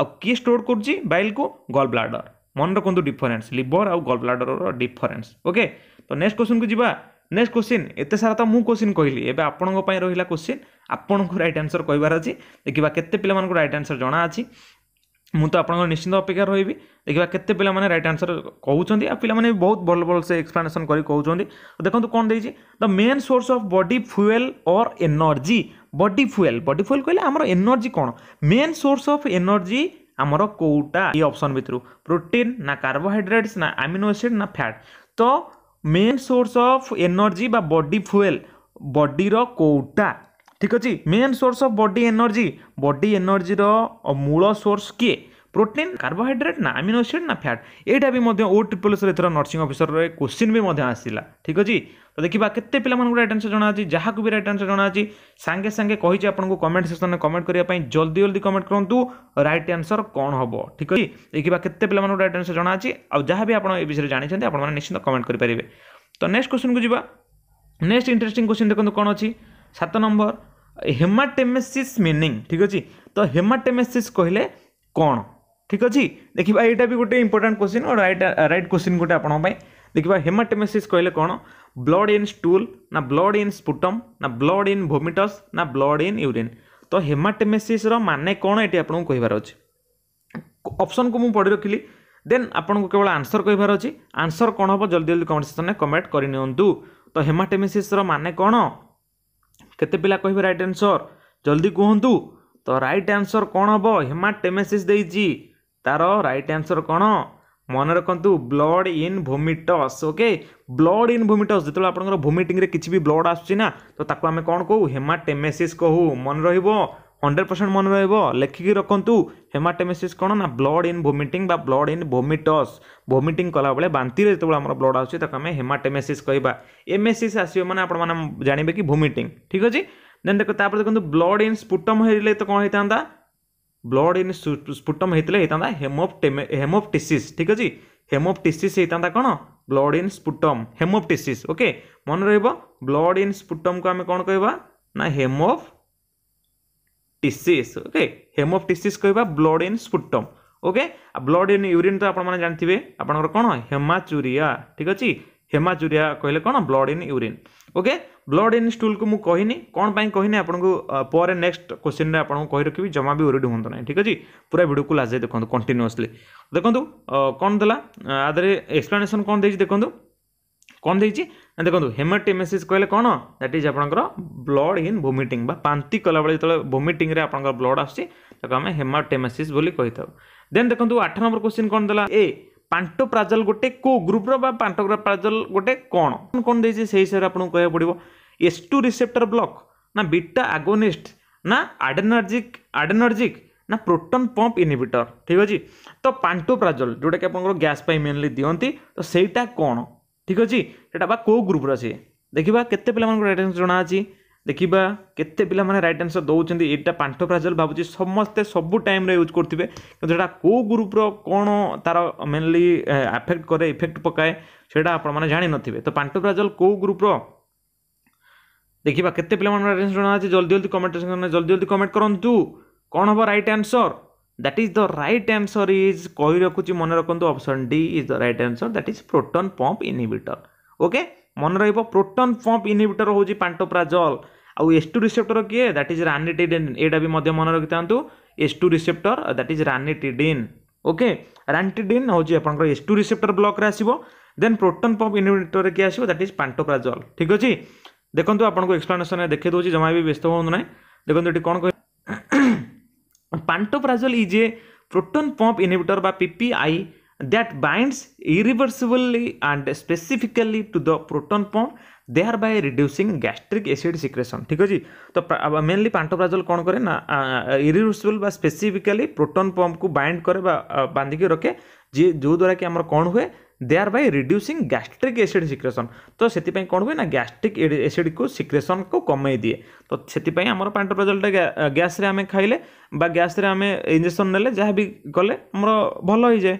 ଆଉ କିଏ ଷ୍ଟୋର୍ କରୁଛି ବାଇଲ୍କୁ ଗଲ୍ ବ୍ଲାଡର୍ ମନେ ରଖନ୍ତୁ ଡିଫରେନ୍ସ ଲିଭର ଆଉ ଗଲ୍ ବ୍ଲାଡର୍ର ଡିଫରେନ୍ସ ଓକେ ତ ନେକ୍ସଟ କ୍ୱେଶ୍ଚନ୍କୁ ଯିବା ନେକ୍ସଟ କ୍ୱେଶ୍ଚିନ୍ ଏତେ ସାରା ତ ମୁଁ କ୍ୱେଶ୍ଚିନ୍ କହିଲି ଏବେ ଆପଣଙ୍କ ପାଇଁ ରହିଲା କ୍ୱେଶ୍ଚିନ୍ ଆପଣଙ୍କୁ ରାଇଟ୍ ଆନ୍ସର୍ କହିବାର ଅଛି ଦେଖିବା କେତେ ପିଲାମାନଙ୍କୁ ରାଇଟ୍ ଆନ୍ସର୍ ଜଣାଅଛି ମୁଁ ତ ଆପଣଙ୍କର ନିଶ୍ଚିନ୍ତ ଅପେକ୍ଷା ରହିବି ଦେଖିବା କେତେ ପିଲାମାନେ ରାଇଟ୍ ଆନ୍ସର୍ କହୁଛନ୍ତି ଆଉ ପିଲାମାନେ ବି ବହୁତ ଭଲ ଭଲ ସେ ଏକ୍ସପ୍ଲାନେସନ୍ କରି କହୁଛନ୍ତି ଦେଖନ୍ତୁ କ'ଣ ଦେଇଛି the main source of body fuel or energy body fuel body fuel କହିଲେ ଆମର ଏନର୍ଜି କ'ଣ ମେନ୍ ସୋର୍ସ ଅଫ୍ ଏନର୍ଜି ଆମର କେଉଁଟା ଏ ଅପସନ୍ ଭିତରୁ ପ୍ରୋଟିନ୍ ନା କାର୍ବୋହାଇଡ୍ରେଟ୍ସ ନା ଆମିନୋ ଏସିଡ୍ ନା ଫ୍ୟାଟ୍ ତ ମେନ୍ ସୋର୍ସ ଅଫ୍ ଏନର୍ଜି ବା ବଡି ଫୁଏଲ୍ ବଡିର କେଉଁଟା ঠিক ଅଛି main source of body energy body ଏନର୍ଜିର ମୂଳ ସୋର୍ସ କିଏ ପ୍ରୋଟିନ୍ କାର୍ବୋହାଇଡ୍ରେଟ୍ ନା ଆମିନୋ ଆସିଡ୍ ନା ଫ୍ୟାଟ୍ ଏଇଟା ବି ମଧ୍ୟ ଓ ଟ୍ରିପଲ୍ ଏସ୍ର ଏଥର ନର୍ସିଂ ଅଫିସରରେ କୋଶ୍ଚିନ୍ ବି ମଧ୍ୟ ଆସିଲା ଠିକ୍ ଅଛି ତ ଦେଖିବା କେତେ ପିଲାମାନଙ୍କୁ ରାଇଟ୍ ଆନ୍ସର୍ ଜଣାଅଛି ଯାହାକୁ ବି ରାଇଟ୍ ଆନ୍ସର୍ ଜଣାଅଛି ସାଙ୍ଗେ ସାଙ୍ଗେ କହିଛି ଆପଣଙ୍କୁ କମେଣ୍ଟ ସେକ୍ସନ୍ରେ କମେଣ୍ଟ କରିବା ପାଇଁ ଜଲ୍ଦି ଜଲ୍ଦି କମେଣ୍ଟ କରନ୍ତୁ ରାଇଟ୍ ଆନ୍ସର୍ କ'ଣ ହେବ ଠିକ୍ ଅଛି ଦେଖିବା କେତେ ପିଲାମାନଙ୍କୁ ରାଇଟ୍ ଆନ୍ସର୍ ଜଣାଅଛି ଆଉ ଯାହା ବି ଆପଣ ଏ ବିଷୟରେ ଜାଣିଛନ୍ତି ଆପଣମାନେ ନିଶ୍ଚିତ କମେଣ୍ଟ କରିପାରିବେ ତ ନେକ୍ସଟ କୋଶ୍ଚିନ୍କୁ ଯିବା ନେକ୍ସଟ ଇଣ୍ଟରେଷ୍ଟିଂ କୋଶ୍ଚିନ୍ ଦେଖନ୍ତୁ କ'ଣ ଅଛି ସାତ ନମ୍ବର ହେମାଟେମେସିସ୍ ମିନିଂ ଠିକ୍ ଅଛି ତ ହେମାଟେମେସିସ୍ କହିଲେ କ'ଣ ଠିକ୍ ଅଛି ଦେଖିବା ଏଇଟା ବି ଗୋଟେ important question right right question ଗୋଟେ ଆପଣଙ୍କ ପାଇଁ ଦେଖିବା ହେମାଟେମେସିସ୍ କହିଲେ କ'ଣ ବ୍ଲଡ୍ ଇନ୍ ଷ୍ଟୁଲ୍ ନା ବ୍ଲଡ୍ ଇନ୍ ସ୍ପୁଟମ୍ ନା ବ୍ଲଡ୍ ଇନ୍ ଭୋମିଟସ୍ ନା ବ୍ଲଡ୍ ଇନ୍ ୟୁରିନ୍ ତ ହେମାଟେମେସିସ୍ର ମାନେ କ'ଣ ଏଠି ଆପଣଙ୍କୁ କହିବାର ଅଛି ଅପସନ୍କୁ ମୁଁ ପଢ଼ି ରଖିଲି ଦେନ୍ ଆପଣଙ୍କୁ କେବଳ ଆନ୍ସର୍ କହିବାର ଅଛି ଆନ୍ସର୍ କ'ଣ ହେବ ଜଲ୍ଦି ଜଲ୍ଦି କମେଣ୍ଟ ସେକ୍ସନ୍ରେ କମେଣ୍ଟ କରିନିଅନ୍ତୁ ତ ହେମାଟେମେସିସ୍ର ମାନେ କ'ଣ କେତେ ପିଲା କହିବେ ରାଇଟ୍ ଆନ୍ସର୍ ଜଲ୍ଦି କୁହନ୍ତୁ ତ ରାଇଟ୍ ଆନ୍ସର୍ କ'ଣ ହେବ ହେମା ଟେମେସିସ୍ ଦେଇଛି ତା'ର ରାଇଟ୍ ଆନ୍ସର୍ କ'ଣ ମନେ ରଖନ୍ତୁ blood in vomitus okay blood in vomitus ଯେତେବେଳେ ଆପଣଙ୍କର ଭୋମିଟିଂରେ କିଛି ବି ବ୍ଲଡ୍ ଆସୁଛି ନା ତ ତାକୁ ଆମେ କ'ଣ କହୁ ହେମାଟେମେସିସ୍ କହୁ ମନେ ରହିବ ହଣ୍ଡ୍ରେଡ଼ ପରସେଣ୍ଟ ମନେ ରହିବ ଲେଖିକି ରଖନ୍ତୁ ହେମାଟେମେସିସ୍ କ'ଣ ନା ବ୍ଲଡ୍ ଇନ୍ ଭୋମିଟିଂ ବା ବ୍ଲଡ୍ ଇନ୍ ଭୋମିଟସ୍ ଭୋମିଟିଂ କଲାବେଳେ ବାନ୍ତିରେ ଯେତେବେଳେ ଆମର ବ୍ଲଡ୍ ଆସୁଛି ତାକୁ ଆମେ ହେମାଟେମେସିସ୍ କହିବା ଏମେସିସ୍ ଆସିବ ମାନେ ଆପଣମାନେ ଜାଣିବେ କି ଭୋମିଟିଂ ଠିକ୍ ଅଛି ଦେନ୍ ଦେଖ ତାପରେ ଦେଖନ୍ତୁ ବ୍ଲଡ୍ ଇନ୍ ସ୍ପୁଟମ୍ ହେଲେ ତ କ'ଣ ହେଇଥାନ୍ତା ବ୍ଲଡ୍ ଇନ୍ ସ୍ପୁଟମ୍ ହେଇଥିଲେ ହେଇଥାନ୍ତା ହେମୋପ୍ଟେମେ ହେମୋପ୍ଟିସିସ୍ ଠିକ୍ ଅଛି ହେମୋପ୍ଟିସିସ୍ ହେଇଥାନ୍ତା କ'ଣ blood in sputum haemoptysis okay ମନେ ରହିବ ବ୍ଲଡ୍ ଇନ୍ ସ୍ପୁଟମ୍କୁ ଆମେ କ'ଣ କହିବା ନା ହେମୋପ୍ টিসিস ওকে ହେମୋପ୍ଟିସିସ୍ କହିବା ବ୍ଲଡ୍ ଇନ୍ ସ୍ପୁଟମ୍ ଓକେ ଆଉ ବ୍ଲଡ୍ ଇନ୍ ୟୁରିନ୍ ତ ଆପଣମାନେ ଜାଣିଥିବେ ଆପଣଙ୍କର କ'ଣ ହେମାଚୁରିଆ ଠିକ୍ ଅଛି ହେମାଚୁରିଆ କହିଲେ କ'ଣ blood in urine okay blood in ଷ୍ଟୁଲ୍କୁ ମୁଁ କହିନି କ'ଣ ପାଇଁ କହିନି ଆପଣଙ୍କୁ ପରେ ନେକ୍ସଟ କ୍ୱେଶ୍ଚିନ୍ରେ ଆପଣଙ୍କୁ କହି ରଖିବି ଜମା ବି ଓରିଡ଼ି ହୁଅନ୍ତୁ ନାହିଁ ଠିକ୍ ଅଛି ପୁରା ଭିଡ଼ିଓକୁ ଲାଷ୍ଟ ଯାଇ ଦେଖନ୍ତୁ କଣ୍ଟିନ୍ୟୁଅସ୍ଲି ଦେଖନ୍ତୁ କ'ଣ ଦେଲା ଆ ଦେହରେ ଏକ୍ସପ୍ଲାନେସନ୍ କ'ଣ ଦେଇଛି ଦେଖନ୍ତୁ କ'ଣ ଦେଇଛି ଦେଖନ୍ତୁ ହେମାଟେମେସିସ୍ କହିଲେ କ'ଣ ଦ୍ୟାଟ୍ ଇଜ୍ ଆପଣଙ୍କର ବ୍ଲଡ୍ ଇନ୍ ଭୋମିଟିଂ ବା ପାନ୍ତି କଲାବେଳେ ଯେତେବେଳେ ଭୋମିଟିଂରେ ଆପଣଙ୍କର ବ୍ଲଡ୍ ଆସୁଛି ତାକୁ ଆମେ ହେମାଟେମେସିସ୍ ବୋଲି କହିଥାଉ ଦେନ୍ ଦେଖନ୍ତୁ ଆଠ ନମ୍ବର କୋଶ୍ଚିନ୍ କ'ଣ ଦେଲା ଏ ପାଣ୍ଟୋପ୍ରାଜଲ୍ ଗୋଟେ କେଉଁ ଗ୍ରୁପ୍ର ବା ପାଣ୍ଟୋପ୍ରାଜଲ୍ ଗୋଟେ କ'ଣ କ'ଣ ଦେଇଛି ସେହି ହିସାବରେ ଆପଣଙ୍କୁ କହିବାକୁ ପଡ଼ିବ ଏସ୍ ଟୁ ରିସେପ୍ଟର ବ୍ଲକ୍ ନା ବିଟା ଆଗୋନିଷ୍ଟ ନା ଆଡେନର୍ଜିକ୍ ଆଡେନର୍ଜିକ୍ ନା ପ୍ରୋଟନ୍ ପମ୍ପ ଇନିଭିଟର ଠିକ୍ ଅଛି ତ ପାଣ୍ଟୋପ୍ରାଜଲ୍ ଯେଉଁଟାକି ଆପଣଙ୍କର ଗ୍ୟାସ୍ ପାଇଁ ମେନ୍ଲି ଦିଅନ୍ତି ତ ସେଇଟା କ'ଣ ঠিক ଅଛି ସେଇଟା ବା କେଉଁ ଗ୍ରୁପ୍ର ଅଛି ଦେଖିବା କେତେ ପିଲାମାନଙ୍କୁ ରାଇଟ୍ ଆନ୍ସର୍ ଜଣାଅଛି ଦେଖିବା କେତେ ପିଲାମାନେ ରାଇଟ୍ ଆନ୍ସର୍ ଦେଉଛନ୍ତି ଏଇଟା ପାଣ୍ଠ ଫ୍ରାଜଲ୍ ଭାବୁଛି ସମସ୍ତେ ସବୁ ଟାଇମ୍ରେ ୟୁଜ୍ କରୁଥିବେ କିନ୍ତୁ ସେଇଟା କେଉଁ ଗ୍ରୁପ୍ର କ'ଣ ତା'ର ମେନ୍ଲି ଆଫେକ୍ଟ କରେ ଇଫେକ୍ଟ ପକାଏ ସେଇଟା ଆପଣମାନେ ଜାଣିନଥିବେ ତ ପାଣ୍ଠ ଫ୍ରାଜଲ୍ କେଉଁ ଗ୍ରୁପ୍ର ଦେଖିବା କେତେ ପିଲାମାନଙ୍କୁ ରାଇଟ୍ ଆନ୍ସର୍ ଜଣାଅଛି ଜଲ୍ଦି ଜଲ୍ଦି କମେଣ୍ଟ ଜଲ୍ଦି ଜଲ୍ଦି କମେଣ୍ଟ କରନ୍ତୁ କ'ଣ ହେବ right answer that is the right answer is कही रखुची मन रखु option D is the right answer that is proton pump inhibitor okay मन रहिबो प्रोटोन पंप इनहिबिटर होउची पांटोप्राजोल ଆଉ ଏସ୍ ଟୁ ରିସେପ୍ଟର କିଏ ଦ୍ୟାଟ୍ ଇଜ୍ ରାନିଟିଡିନ୍ ଏଇଟା ବି ମଧ୍ୟ ମନେ ରଖିଥାନ୍ତୁ S two receptor that is ranitidine okay ranitidine ହେଉଛି ଆପଣଙ୍କର ଏସ୍ ଟୁ ରିସେପ୍ଟର ବ୍ଲକ୍ରେ ଆସିବ ଦେନ୍ ପ୍ରୋଟନ୍ ପମ୍ପ ଇନହିବିଟରରେ କିଏ ଆସିବ ଦ୍ୟାଟ୍ ଇଜ୍ ପାଣ୍ଟୋପ୍ରାଜଲ୍ ଠିକ୍ ଅଛି ଦେଖନ୍ତୁ ଆପଣଙ୍କୁ ଏକ୍ସପ୍ଲାନେସନ୍ରେ ଦେଖାଇ ଦେଉଛି ଜମା ବି ବ୍ୟସ୍ତ ହୁଅନ୍ତୁ ନାହିଁ ଦେଖନ୍ତୁ ଏଠି କ'ଣ କହିବ pantoprazole is a proton pump inhibitor by PPI that binds irreversibly and specifically to the proton pump they're by reducing gastric acid secretion ठीक अच्छे तो मेनली पांटोप्राजोल कौन करे ना इरिवर्सिबल बा स्पेसिफिकली प्रोटोन पंप को बाइंड करे बा बांधिकी रखे जी जो द्वारा कि आम कौन हुए they are by reducing gastric acid secretion ତ ସେଥିପାଇଁ କ'ଣ ହୁଏ ନା ଗ୍ୟାଷ୍ଟ୍ରିକ୍ ଏସିଡ୍କୁ ସିକ୍ରେସନ୍କୁ କମେଇ ଦିଏ ତ ସେଥିପାଇଁ ଆମର ପାଣ୍ଟପ୍ରାଜଲ୍ଟା ଗ୍ୟାସ୍ରେ ଆମେ ଖାଇଲେ ବା ଗ୍ୟାସ୍ରେ ଆମେ ଇଞ୍ଜେକ୍ସନ୍ ନେଲେ ଯାହା ବି କଲେ ଆମର ଭଲ ହେଇଯାଏ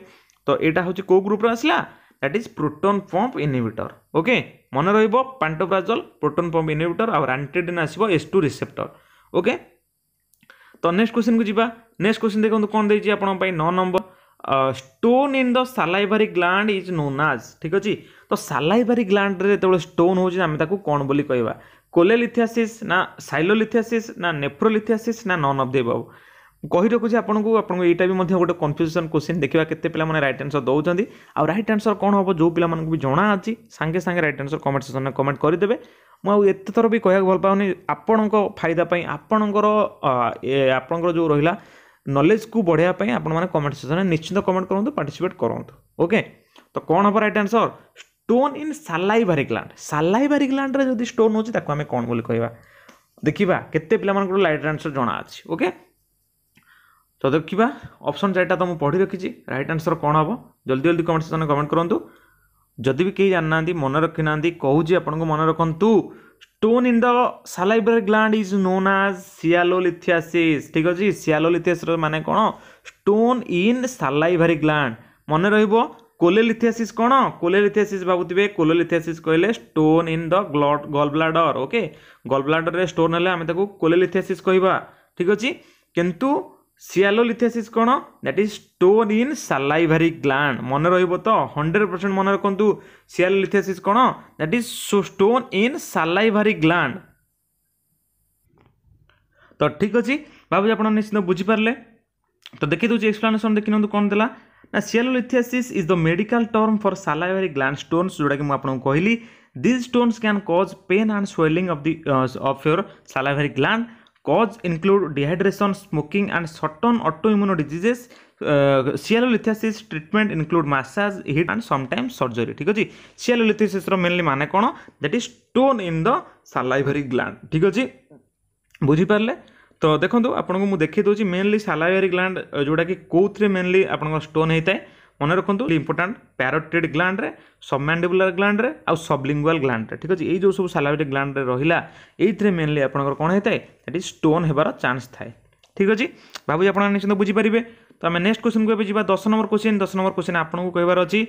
ତ ଏଇଟା ହେଉଛି କେଉଁ ଗ୍ରୁପ୍ରେ ଆସିଲା that is proton pump inhibitor okay ମନେ ରହିବ ପାଣ୍ଟୋପ୍ରାଜଲ୍ ପ୍ରୋଟୋନ୍ ପମ୍ପ ଇନିଭିଟର ଆଉ ରାଣ୍ଟିଡିନ୍ ଆସିବ ଏସ୍ ଟୁ ରିସେପ୍ଟର ଓକେ ତ ନେକ୍ସଟ କ୍ୱେଶ୍ଚିନ୍କୁ ଯିବା ନେକ୍ସଟ କ୍ୱେଶ୍ଚିନ୍ ଦେଖନ୍ତୁ କ'ଣ ଦେଇଛି ଆପଣଙ୍କ ପାଇଁ ନଅ number stone in the salivary gland is known as ଠିକ୍ ଅଛି ତ ସାଲାଇଭାରି ଗ୍ଲାଣ୍ଡରେ ଯେତେବେଳେ ଷ୍ଟୋନ୍ ହେଉଛି ଆମେ ତାକୁ କ'ଣ ବୋଲି କହିବା କୋଲେଲିଥିଆସିସ୍ ନା ସାଇଲୋଲିଥିଆସିସ୍ ନା ନେଫ୍ରୋଲିଥିଆସିସ୍ ନା ନନ୍ ଅଫ୍ ଦେ ବାବୁ କହି ରଖୁଛି ଆପଣଙ୍କୁ ଆପଣଙ୍କୁ ଏଇଟା ବି ମଧ୍ୟ ଗୋଟେ କନଫ୍ୟୁଜନ୍ କ୍ୱେଶ୍ଚିନ୍ ଦେଖିବା କେତେ ପିଲାମାନେ ରାଇଟ୍ ଆନ୍ସର୍ ଦେଉଛନ୍ତି ଆଉ ରାଇଟ୍ ଆନ୍ସର୍ କ'ଣ ହେବ ଯେଉଁ ପିଲାମାନଙ୍କୁ ବି ଜଣା ଅଛି ସାଙ୍ଗେ ସାଙ୍ଗେ ରାଇଟ୍ ଆନ୍ସର୍ କମେଣ୍ଟ ସେସନ୍ରେ କମେଣ୍ଟ କରିଦେବେ ମୁଁ ଆଉ ଏତେ ଥର ବି କହିବାକୁ ଭଲ ପାଉନି ଆପଣଙ୍କ ଫାଇଦା ପାଇଁ ଆପଣଙ୍କର ଆପଣଙ୍କର ଯେଉଁ ରହିଲା ନଲେଜକୁ ବଢ଼ାଇବା ପାଇଁ ଆପଣମାନେ କମେଣ୍ଟ ସେକ୍ସନ୍ରେ ନିଶ୍ଚିନ୍ତ କମେଣ୍ଟ କରନ୍ତୁ ପାର୍ଟିସିପେଟ୍ କରନ୍ତୁ ଓକେ ତ କ'ଣ ହେବ right answer stone in salivary gland salivary ଗ୍ଲାଣ୍ଡରେ ଯଦି ଷ୍ଟୋନ୍ ହେଉଛି ତାକୁ ଆମେ କ'ଣ ବୋଲି କହିବା ଦେଖିବା କେତେ ପିଲାମାନଙ୍କର ରାଇଟ୍ ଆନ୍ସର୍ ଜଣାଅଛି ଓକେ ତ ଦେଖିବା ଅପସନ୍ ଚାରିଟା ତ ମୁଁ ପଢ଼ି ରଖିଛି ରାଇଟ୍ ଆନ୍ସର୍ କ'ଣ ହେବ ଜଲ୍ଦି ଜଲ୍ଦି କମେଣ୍ଟ ସେକ୍ସନ୍ରେ କମେଣ୍ଟ କରନ୍ତୁ ଯଦି ବି କେହି ଜାଣିନାହାନ୍ତି ମନେ ରଖିନାହାନ୍ତି କହୁଛି ଆପଣଙ୍କୁ ମନେ ରଖନ୍ତୁ stone in the salivary gland is known as sialolithiasis ঠিক আছে sialolithiasis মানে কোন stone in salivary gland মনে রহিব কোলেলিথিয়াসিস কোন কোলেলিথিয়াসিস ভাবুতিবে কোলেলিথিয়াসিস কইলে স্টোন ইন দ গ্লট gallbladder okay gallbladder রে স্টোন হলে আমি তাকু কোলেলিথিয়াসিস কইবা ঠিক আছে কিন্তু ସିଆଲୋଲିଥେସିସ୍ କ'ଣ that is stone in salivary gland ମନେ ରହିବ ତ ହଣ୍ଡ୍ରେଡ଼ ପରସେଣ୍ଟ ମନେ ରଖନ୍ତୁ ସିଆଲୋଲିଥେସିସ୍ କ'ଣ that is stone in salivary gland ତ ଠିକ୍ ଅଛି ଭାବୁଛି ଆପଣ ନିଶ୍ଚିତ ବୁଝିପାରିଲେ ତ ଦେଖିଦେଉଛି ଏକ୍ସପ୍ଲାନେସନ୍ ଦେଖିନିଅନ୍ତୁ କ'ଣ ଦେଲା ନା sialolithiasis is the medical term for salivary gland stones ଯେଉଁଟାକି ମୁଁ ଆପଣଙ୍କୁ କହିଲି these stones can cause pain and swelling of the of your salivary gland cause include dehydration smoking and certain autoimmune diseases sialolithiasis treatment include massage heat and sometime surgery ठीक अच्छे सीएलोलिथेसिस मेनली मान कौन that is stone in the salivary gland ठीक अच्छे बुझीपारे तो देखो आपको मुझे देखे मेनली सालाइवरी ग्लांड जोटा कि कौन मेनली आप स्टोन होता है ମନେ ରଖନ୍ତୁ ଇମ୍ପୋର୍ଟାଣ୍ଟ ପ୍ୟାରୋଟିଡ୍ ଗ୍ଲାଣ୍ଡରେ ସବମାଣ୍ଡିବୁଲାର ଗ୍ଲାଣ୍ଡରେ ଆଉ ସବଲିଙ୍ଗୁଆଲ ଗ୍ଲାଣ୍ଡରେ ଠିକ୍ ଅଛି ଏଇ ଯେଉଁ ସବୁ ସାଲାଭେଟିକ୍ ଗ୍ଲାଣ୍ଡରେ ରହିଲା ଏଇଥିରେ ମେନଲି ଆପଣଙ୍କର କ'ଣ ହେଇଥାଏ ସେଠି ଷ୍ଟୋନ୍ ହେବାର ଚାନ୍ସ ଥାଏ ଠିକ୍ ଅଛି ଭାବୁଛି ଆପଣମାନେ ନିଶ୍ଚିନ୍ତ ବୁଝିପାରିବେ ତ ଆମେ ନେକ୍ସଟ କୋଶ୍ଚିନ୍କୁ ଏବେ ଯିବା ଦଶ ନମ୍ବର କୋଶ୍ଚିନ୍ ଦଶ ନମ୍ବର କୋଶ୍ଚିନ୍ ଆପଣଙ୍କୁ କହିବାର ଅଛି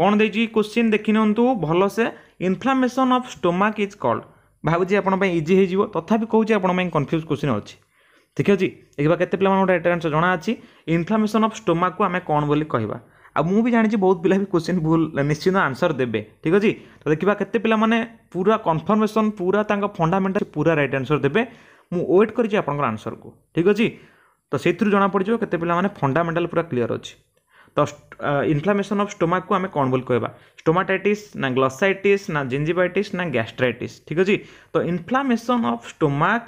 କ'ଣ ଦେଇଛି କୋଶ୍ଚିନ୍ ଦେଖିନିଅନ୍ତୁ ଭଲସେ inflammation of stomach is called ଭାବୁଛି ଆପଣଙ୍କ ପାଇଁ ଇଜି ହେଇଯିବ ତଥାପି କହୁଛି ଆପଣଙ୍କ ପାଇଁ କନଫ୍ୟୁଜ୍ କୋଶ୍ଚିନ୍ ଅଛି ଠିକ୍ ଅଛି ଦେଖିବା କେତେ ପିଲାମାନଙ୍କୁ ଏଟା ଆନ୍ସର୍ ଜଣାଅଛି ଇନଫ୍ଲାମେସନ୍ ଅଫ୍ ଷ୍ଟୋମାକ୍କୁ ଆମେ କ'ଣ ବୋଲି କହିବା ଆଉ ମୁଁ ବି ଜାଣିଛି ବହୁତ ପିଲା ବି କୋଶ୍ଚିନ୍ ଭୁଲ ନିଶ୍ଚିନ୍ତ ଆନ୍ସର୍ ଦେବେ ଠିକ୍ ଅଛି ତ ଦେଖିବା କେତେ ପିଲାମାନେ ପୁରା କନଫର୍ମେସନ୍ ପୁରା ତାଙ୍କ ଫଣ୍ଡାମେଣ୍ଟାଲ ପୁରା ରାଇଟ୍ ଆନ୍ସର୍ ଦେବେ ମୁଁ ୱେଟ୍ କରିଛି ଆପଣଙ୍କର ଆନ୍ସର୍କୁ ଠିକ୍ ଅଛି ତ ସେଇଥିରୁ ଜଣାପଡ଼ିଯିବ କେତେ ପିଲାମାନେ ଫଣ୍ଡାମେଣ୍ଟାଲ ପୁରା କ୍ଲିଅର୍ ଅଛି ତ ଇନଫ୍ଲାମେସନ୍ ଅଫ୍ ଷ୍ଟୋମାକ୍କୁ ଆମେ କ'ଣ ବୋଲି କହିବା ଷ୍ଟୋମାଟାଇଟିସ୍ ନା ଗ୍ଲସାଇଟିସ୍ ନା ଜିଞ୍ଜିବାଇଟିସ୍ ନା ଗ୍ୟାଷ୍ଟ୍ରାଇଟିସ୍ ଠିକ୍ ଅଛି ତ inflammation of stomach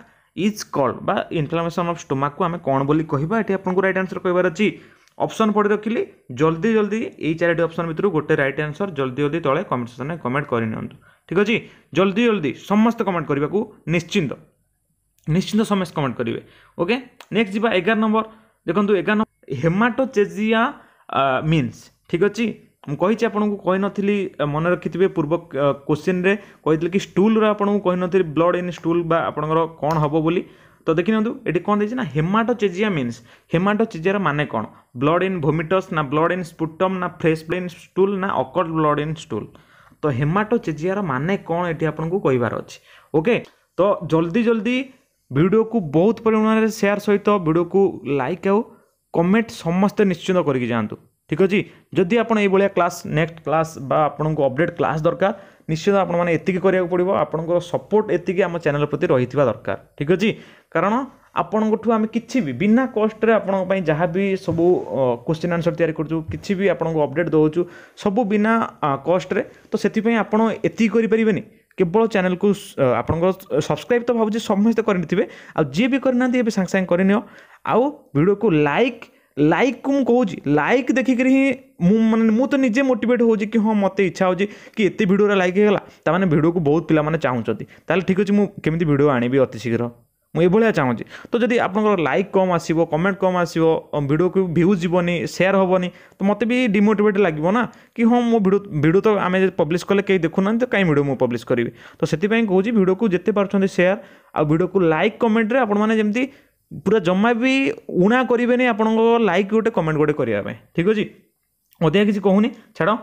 is called ବା ଇନଫ୍ଲାମେସନ୍ ଅଫ୍ ଷ୍ଟୋମାକ୍କୁ ଆମେ କ'ଣ ବୋଲି କହିବା ଏଠି ଆପଣଙ୍କୁ ରାଇଟ୍ ଆନ୍ସର୍ କହିବାର ଅଛି ଅପସନ୍ ପଢ଼ି ରଖିଲି ଜଲ୍ଦି ଜଲ୍ଦି ଏଇ ଚାରିଟି ଅପସନ୍ ଭିତରୁ ଗୋଟେ ରାଇଟ୍ ଆନ୍ସର୍ ଜଲ୍ଦି ଜଲ୍ଦି ତଳେ କମେଣ୍ଟ ସେକ୍ସନ୍ରେ କମେଣ୍ଟ କରିନିଅନ୍ତୁ ଠିକ୍ ଅଛି ଜଲ୍ଦି ଜଲ୍ଦି ସମସ୍ତେ କମେଣ୍ଟ କରିବାକୁ ନିଶ୍ଚିନ୍ତ ନିଶ୍ଚିନ୍ତ ସମସ୍ତେ କମେଣ୍ଟ କରିବେ ଓକେ ନେକ୍ସଟ ଯିବା ଏଗାର ନମ୍ବର ଦେଖନ୍ତୁ ଏଗାର ନମ୍ବର ହେମାଟୋଚେଜିଆ ମିନ୍ସ ଠିକ୍ ଅଛି ମୁଁ କହିଛି ଆପଣଙ୍କୁ କହିନଥିଲି ମନେ ରଖିଥିବେ ପୂର୍ବ କୋଶ୍ଚିନ୍ରେ କହିଥିଲି କି ଷ୍ଟୁଲ୍ର ଆପଣଙ୍କୁ କହିନଥିଲି ବ୍ଲଡ୍ ଇନ୍ ଷ୍ଟୁଲ୍ ବା ଆପଣଙ୍କର କ'ଣ ହେବ ବୋଲି ତ ଦେଖି ନିଅନ୍ତୁ ଏଠି କ'ଣ ଦେଇଛି ନା ହେମାଟୋଚେଜିଆ ମିନ୍ସ ହେମାଟୋଚେଜିଆର ମାନେ କ'ଣ ବ୍ଲଡ଼ ଇନ୍ ଭୋମିଟସ୍ ନା ବ୍ଲଡ଼ ଇନ୍ ସ୍ପୁଟମ୍ ନା ଫ୍ରେଶ୍ ବ୍ଲଡ୍ ଇନ୍ ଷ୍ଟୁଲ୍ ନା ଅକଟ୍ ବ୍ଲଡ୍ ଇନ୍ ଷ୍ଟୁଲ୍ ତ ହେମାଟୋଚେଜିଆର ମାନେ କ'ଣ ଏଠି ଆପଣଙ୍କୁ କହିବାର ଅଛି ଓକେ ତ ଜଲ୍ଦି ଜଲ୍ଦି ଭିଡ଼ିଓକୁ ବହୁତ ପରିମାଣରେ ସେୟାର ସହିତ ଭିଡ଼ିଓକୁ ଲାଇକ୍ ଆଉ କମେଣ୍ଟ ସମସ୍ତେ ନିଶ୍ଚିନ୍ତ କରିକି ଯାଆନ୍ତୁ ଠିକ୍ ଅଛି ଯଦି ଆପଣ ଏଇଭଳିଆ କ୍ଲାସ୍ ନେକ୍ସଟ କ୍ଲାସ୍ ବା ଆପଣଙ୍କୁ ଅପଡ଼େଟ୍ କ୍ଲାସ୍ ଦରକାର ନିଶ୍ଚିତ ଆପଣମାନେ ଏତିକି କରିବାକୁ ପଡ଼ିବ ଆପଣଙ୍କର ସପୋର୍ଟ ଏତିକି ଆମ ଚ୍ୟାନେଲ୍ ପ୍ରତି ରହିଥିବା ଦରକାର ଠିକ୍ ଅଛି कारण आपण आम कि बिना कस्टर आप जहाँ भी सब क्वेश्चन आनसर या किसी भी आपको अपडेट दौ सब बिना कस्ट्रे तो से आपरपारे केवल चैनल को आप सब्सक्राइब तो भावे समस्त करेंगे आए भी करना ये सांग सांग कर वीडियो को लाइक लाइक को मुझे लाइक देखिक मैंने मुझे तो निजे मोटेट हो हाँ मत इच्छा होते भिडियो लाइक होगा भिडियो को बहुत पिला चाहूँ तेल ठीक अच्छे मुझे भिडियो आणवी अतिशीघ्र ମୁଁ ଏଇଭଳିଆ ଚାହୁଁଛି ତ ଯଦି ଆପଣଙ୍କର ଲାଇକ୍ କମ୍ ଆସିବ କମେଣ୍ଟ କମ୍ ଆସିବ ଭିଡ଼ିଓକୁ ଭିୟୁଜ୍ ଯିବନି ସେୟାର ହେବନି ତ ମୋତେ ବି ଡିମୋଟିଭେଟ୍ ଲାଗିବ ନା କି ହଁ ମୁଁ ଭିଡ଼ିଓ ଭିଡ଼ିଓ ତ ଆମେ ଯଦି ପବ୍ଲିଶ୍ କଲେ କେହି ଦେଖୁନାହାନ୍ତି ତ କାହିଁ ଭିଡ଼ିଓ ମୁଁ ପବ୍ଲିଶ୍ କରିବି ତ ସେଥିପାଇଁ କହୁଛି ଭିଡ଼ିଓକୁ ଯେତେ ପାରୁଛନ୍ତି ସେୟାର ଆଉ ଭିଡ଼ିଓକୁ ଲାଇକ୍ କମେଣ୍ଟରେ ଆପଣମାନେ ଯେମିତି ପୁରା ଜମା ବି ଉଣା କରିବେନି ଆପଣଙ୍କ ଲାଇକ୍ ଗୋଟେ କମେଣ୍ଟ ଗୋଟେ କରିବା ପାଇଁ ଠିକ୍ ଅଛି ଅଧିକା କିଛି କହୁନି ଛାଡ଼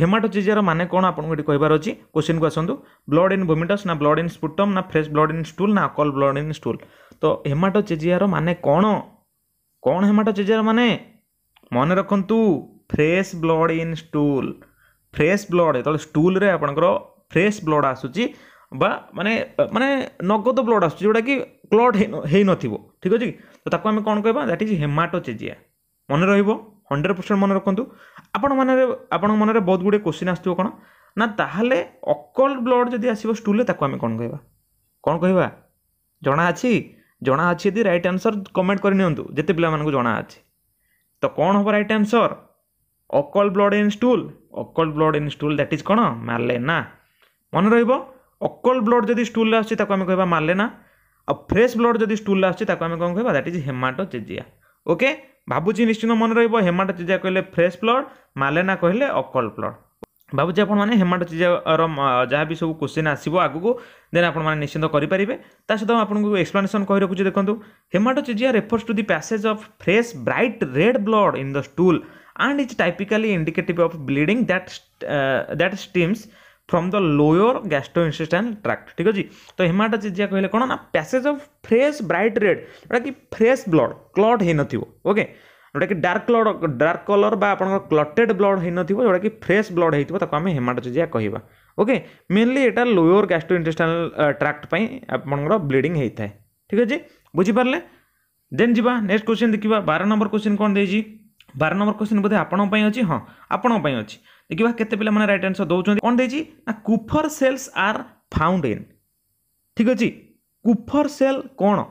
ହେମାଟୋଚିଜିଆର ମାନେ କ'ଣ ଆପଣଙ୍କୁ ଏଠି କହିବାର ଅଛି କୋଶ୍ଚିନ୍କୁ ଆସନ୍ତୁ ବ୍ଲଡ୍ ଇନ୍ ଭୋମିଟସ୍ ନା ବ୍ଲଡ୍ ଇନ୍ ସ୍ପୁଟମ୍ ନା ଫ୍ରେଶ୍ ବ୍ଲଡ୍ ଇନ୍ ଷ୍ଟୁଲ୍ ନା ଅକଲ୍ ବ୍ଲଡ୍ ଇନ୍ ଷ୍ଟୁଲ୍ ତ ହେମାଟୋଚିଜିଆର ମାନେ କ'ଣ କ'ଣ ହେମାଟୋଚିଜିଆର ମାନେ ମନେ ରଖନ୍ତୁ fresh blood in stool fresh blood ଯେତେବେଳେ ଷ୍ଟୁଲ୍ରେ ଆପଣଙ୍କର ଫ୍ରେଶ୍ ବ୍ଲଡ୍ ଆସୁଛି ବା ମାନେ ମାନେ ନଗଦ ବ୍ଲଡ୍ ଆସୁଛି ଯେଉଁଟାକି କ୍ଲଟ୍ ହେଇନଥିବ ଠିକ୍ ଅଛି ତ ତାକୁ ଆମେ କ'ଣ କହିବା ଦ୍ୟାଟ୍ ଇଜ୍ ହେମାଟୋଚେଜିଆ ମନେ ରହିବ ହଣ୍ଡ୍ରେଡ଼ ପରସେଣ୍ଟ ମନେ ରଖନ୍ତୁ ଆପଣମାନେ ଆପଣଙ୍କ ମନରେ ବହୁତ ଗୁଡ଼ିଏ କୋଶ୍ଚିନ୍ ଆସିଥିବ କ'ଣ ନା ତାହେଲେ ଅକଲ୍ଡ ବ୍ଲଡ଼୍ ଯଦି ଆସିବ ଷ୍ଟୁଲ୍ରେ ତାକୁ ଆମେ କ'ଣ କହିବା କ'ଣ କହିବା ଜଣା ଅଛି ଜଣା ଅଛି ଯଦି ରାଇଟ୍ ଆନ୍ସର୍ କମେଣ୍ଟ କରିନିଅନ୍ତୁ ଯେତେ ପିଲାମାନଙ୍କୁ ଜଣା ଅଛି ତ କ'ଣ ହେବ right answer occult blood in stool occult blood in stool that is କ'ଣ ମାଲେନା ମନେ ରହିବ ଅକଲ୍ଡ ବ୍ଲଡ଼୍ ଯଦି ଷ୍ଟୁଲ୍ରେ ଆସୁଛି ତାକୁ ଆମେ କହିବା ମାଲେନା ଆଉ ଫ୍ରେଶ୍ ବ୍ଲଡ଼୍ ଯଦି ଷ୍ଟୁଲ୍ରେ ଆସୁଛି ତାକୁ ଆମେ କ'ଣ କହିବା ଦ୍ୟାଟ୍ ଇଜ୍ ହେମାଟୋଜେଜିଆ ଓକେ ভাবুছি নিশ্চিত মনে রহব হেমন্ত চিজা কহিলেন ফ্রেশ প্লড মালেনা কহিলেন অকল প্লড ভাবুছি আপনার হেমন্ত চিজার যা বি সব কোশ্চিন আসব আগুক দেন আপনার নিশ্চিন্ত করে পেয়ে তা সত্য আপনার এক্সপ্লানেসন কে রাখছি দেখুন haematochezia refers to the passage of fresh bright red blood in the stool and is typically indicative of bleeding that that stems from the lower gastrointestinal tract ठीक अच्छे तो हिमाटाजिजिया कहे कौन ना passage of fresh bright red जोटा कि फ्रेश ब्लड क्लड हो नके जोटा कि डार्क क्लड डार्क कलर आप क्लटेड ब्लड हो नोटा कि फ्रेश ब्लड आम होने हिमाटाजिजिया कह ओके मेनली यहाँ लोअर गैस्ट्रो इंटेस्टाइल ट्राक्ट पर ब्लींग होता है ठीक अच्छे बुझिपारे देन जीवा नेक्स्ट क्वेश्चन देखा बार नंबर क्वेश्चन कौन दे बार नंबर क्वेश्चन बोधे आप अच्छी हाँ आपण अच्छी देखा केत पाने रईट आंसर दौरान कौन दे कुफर सेल्स आर फाउंड इन ठीक अच्छे कुफर सेल कौन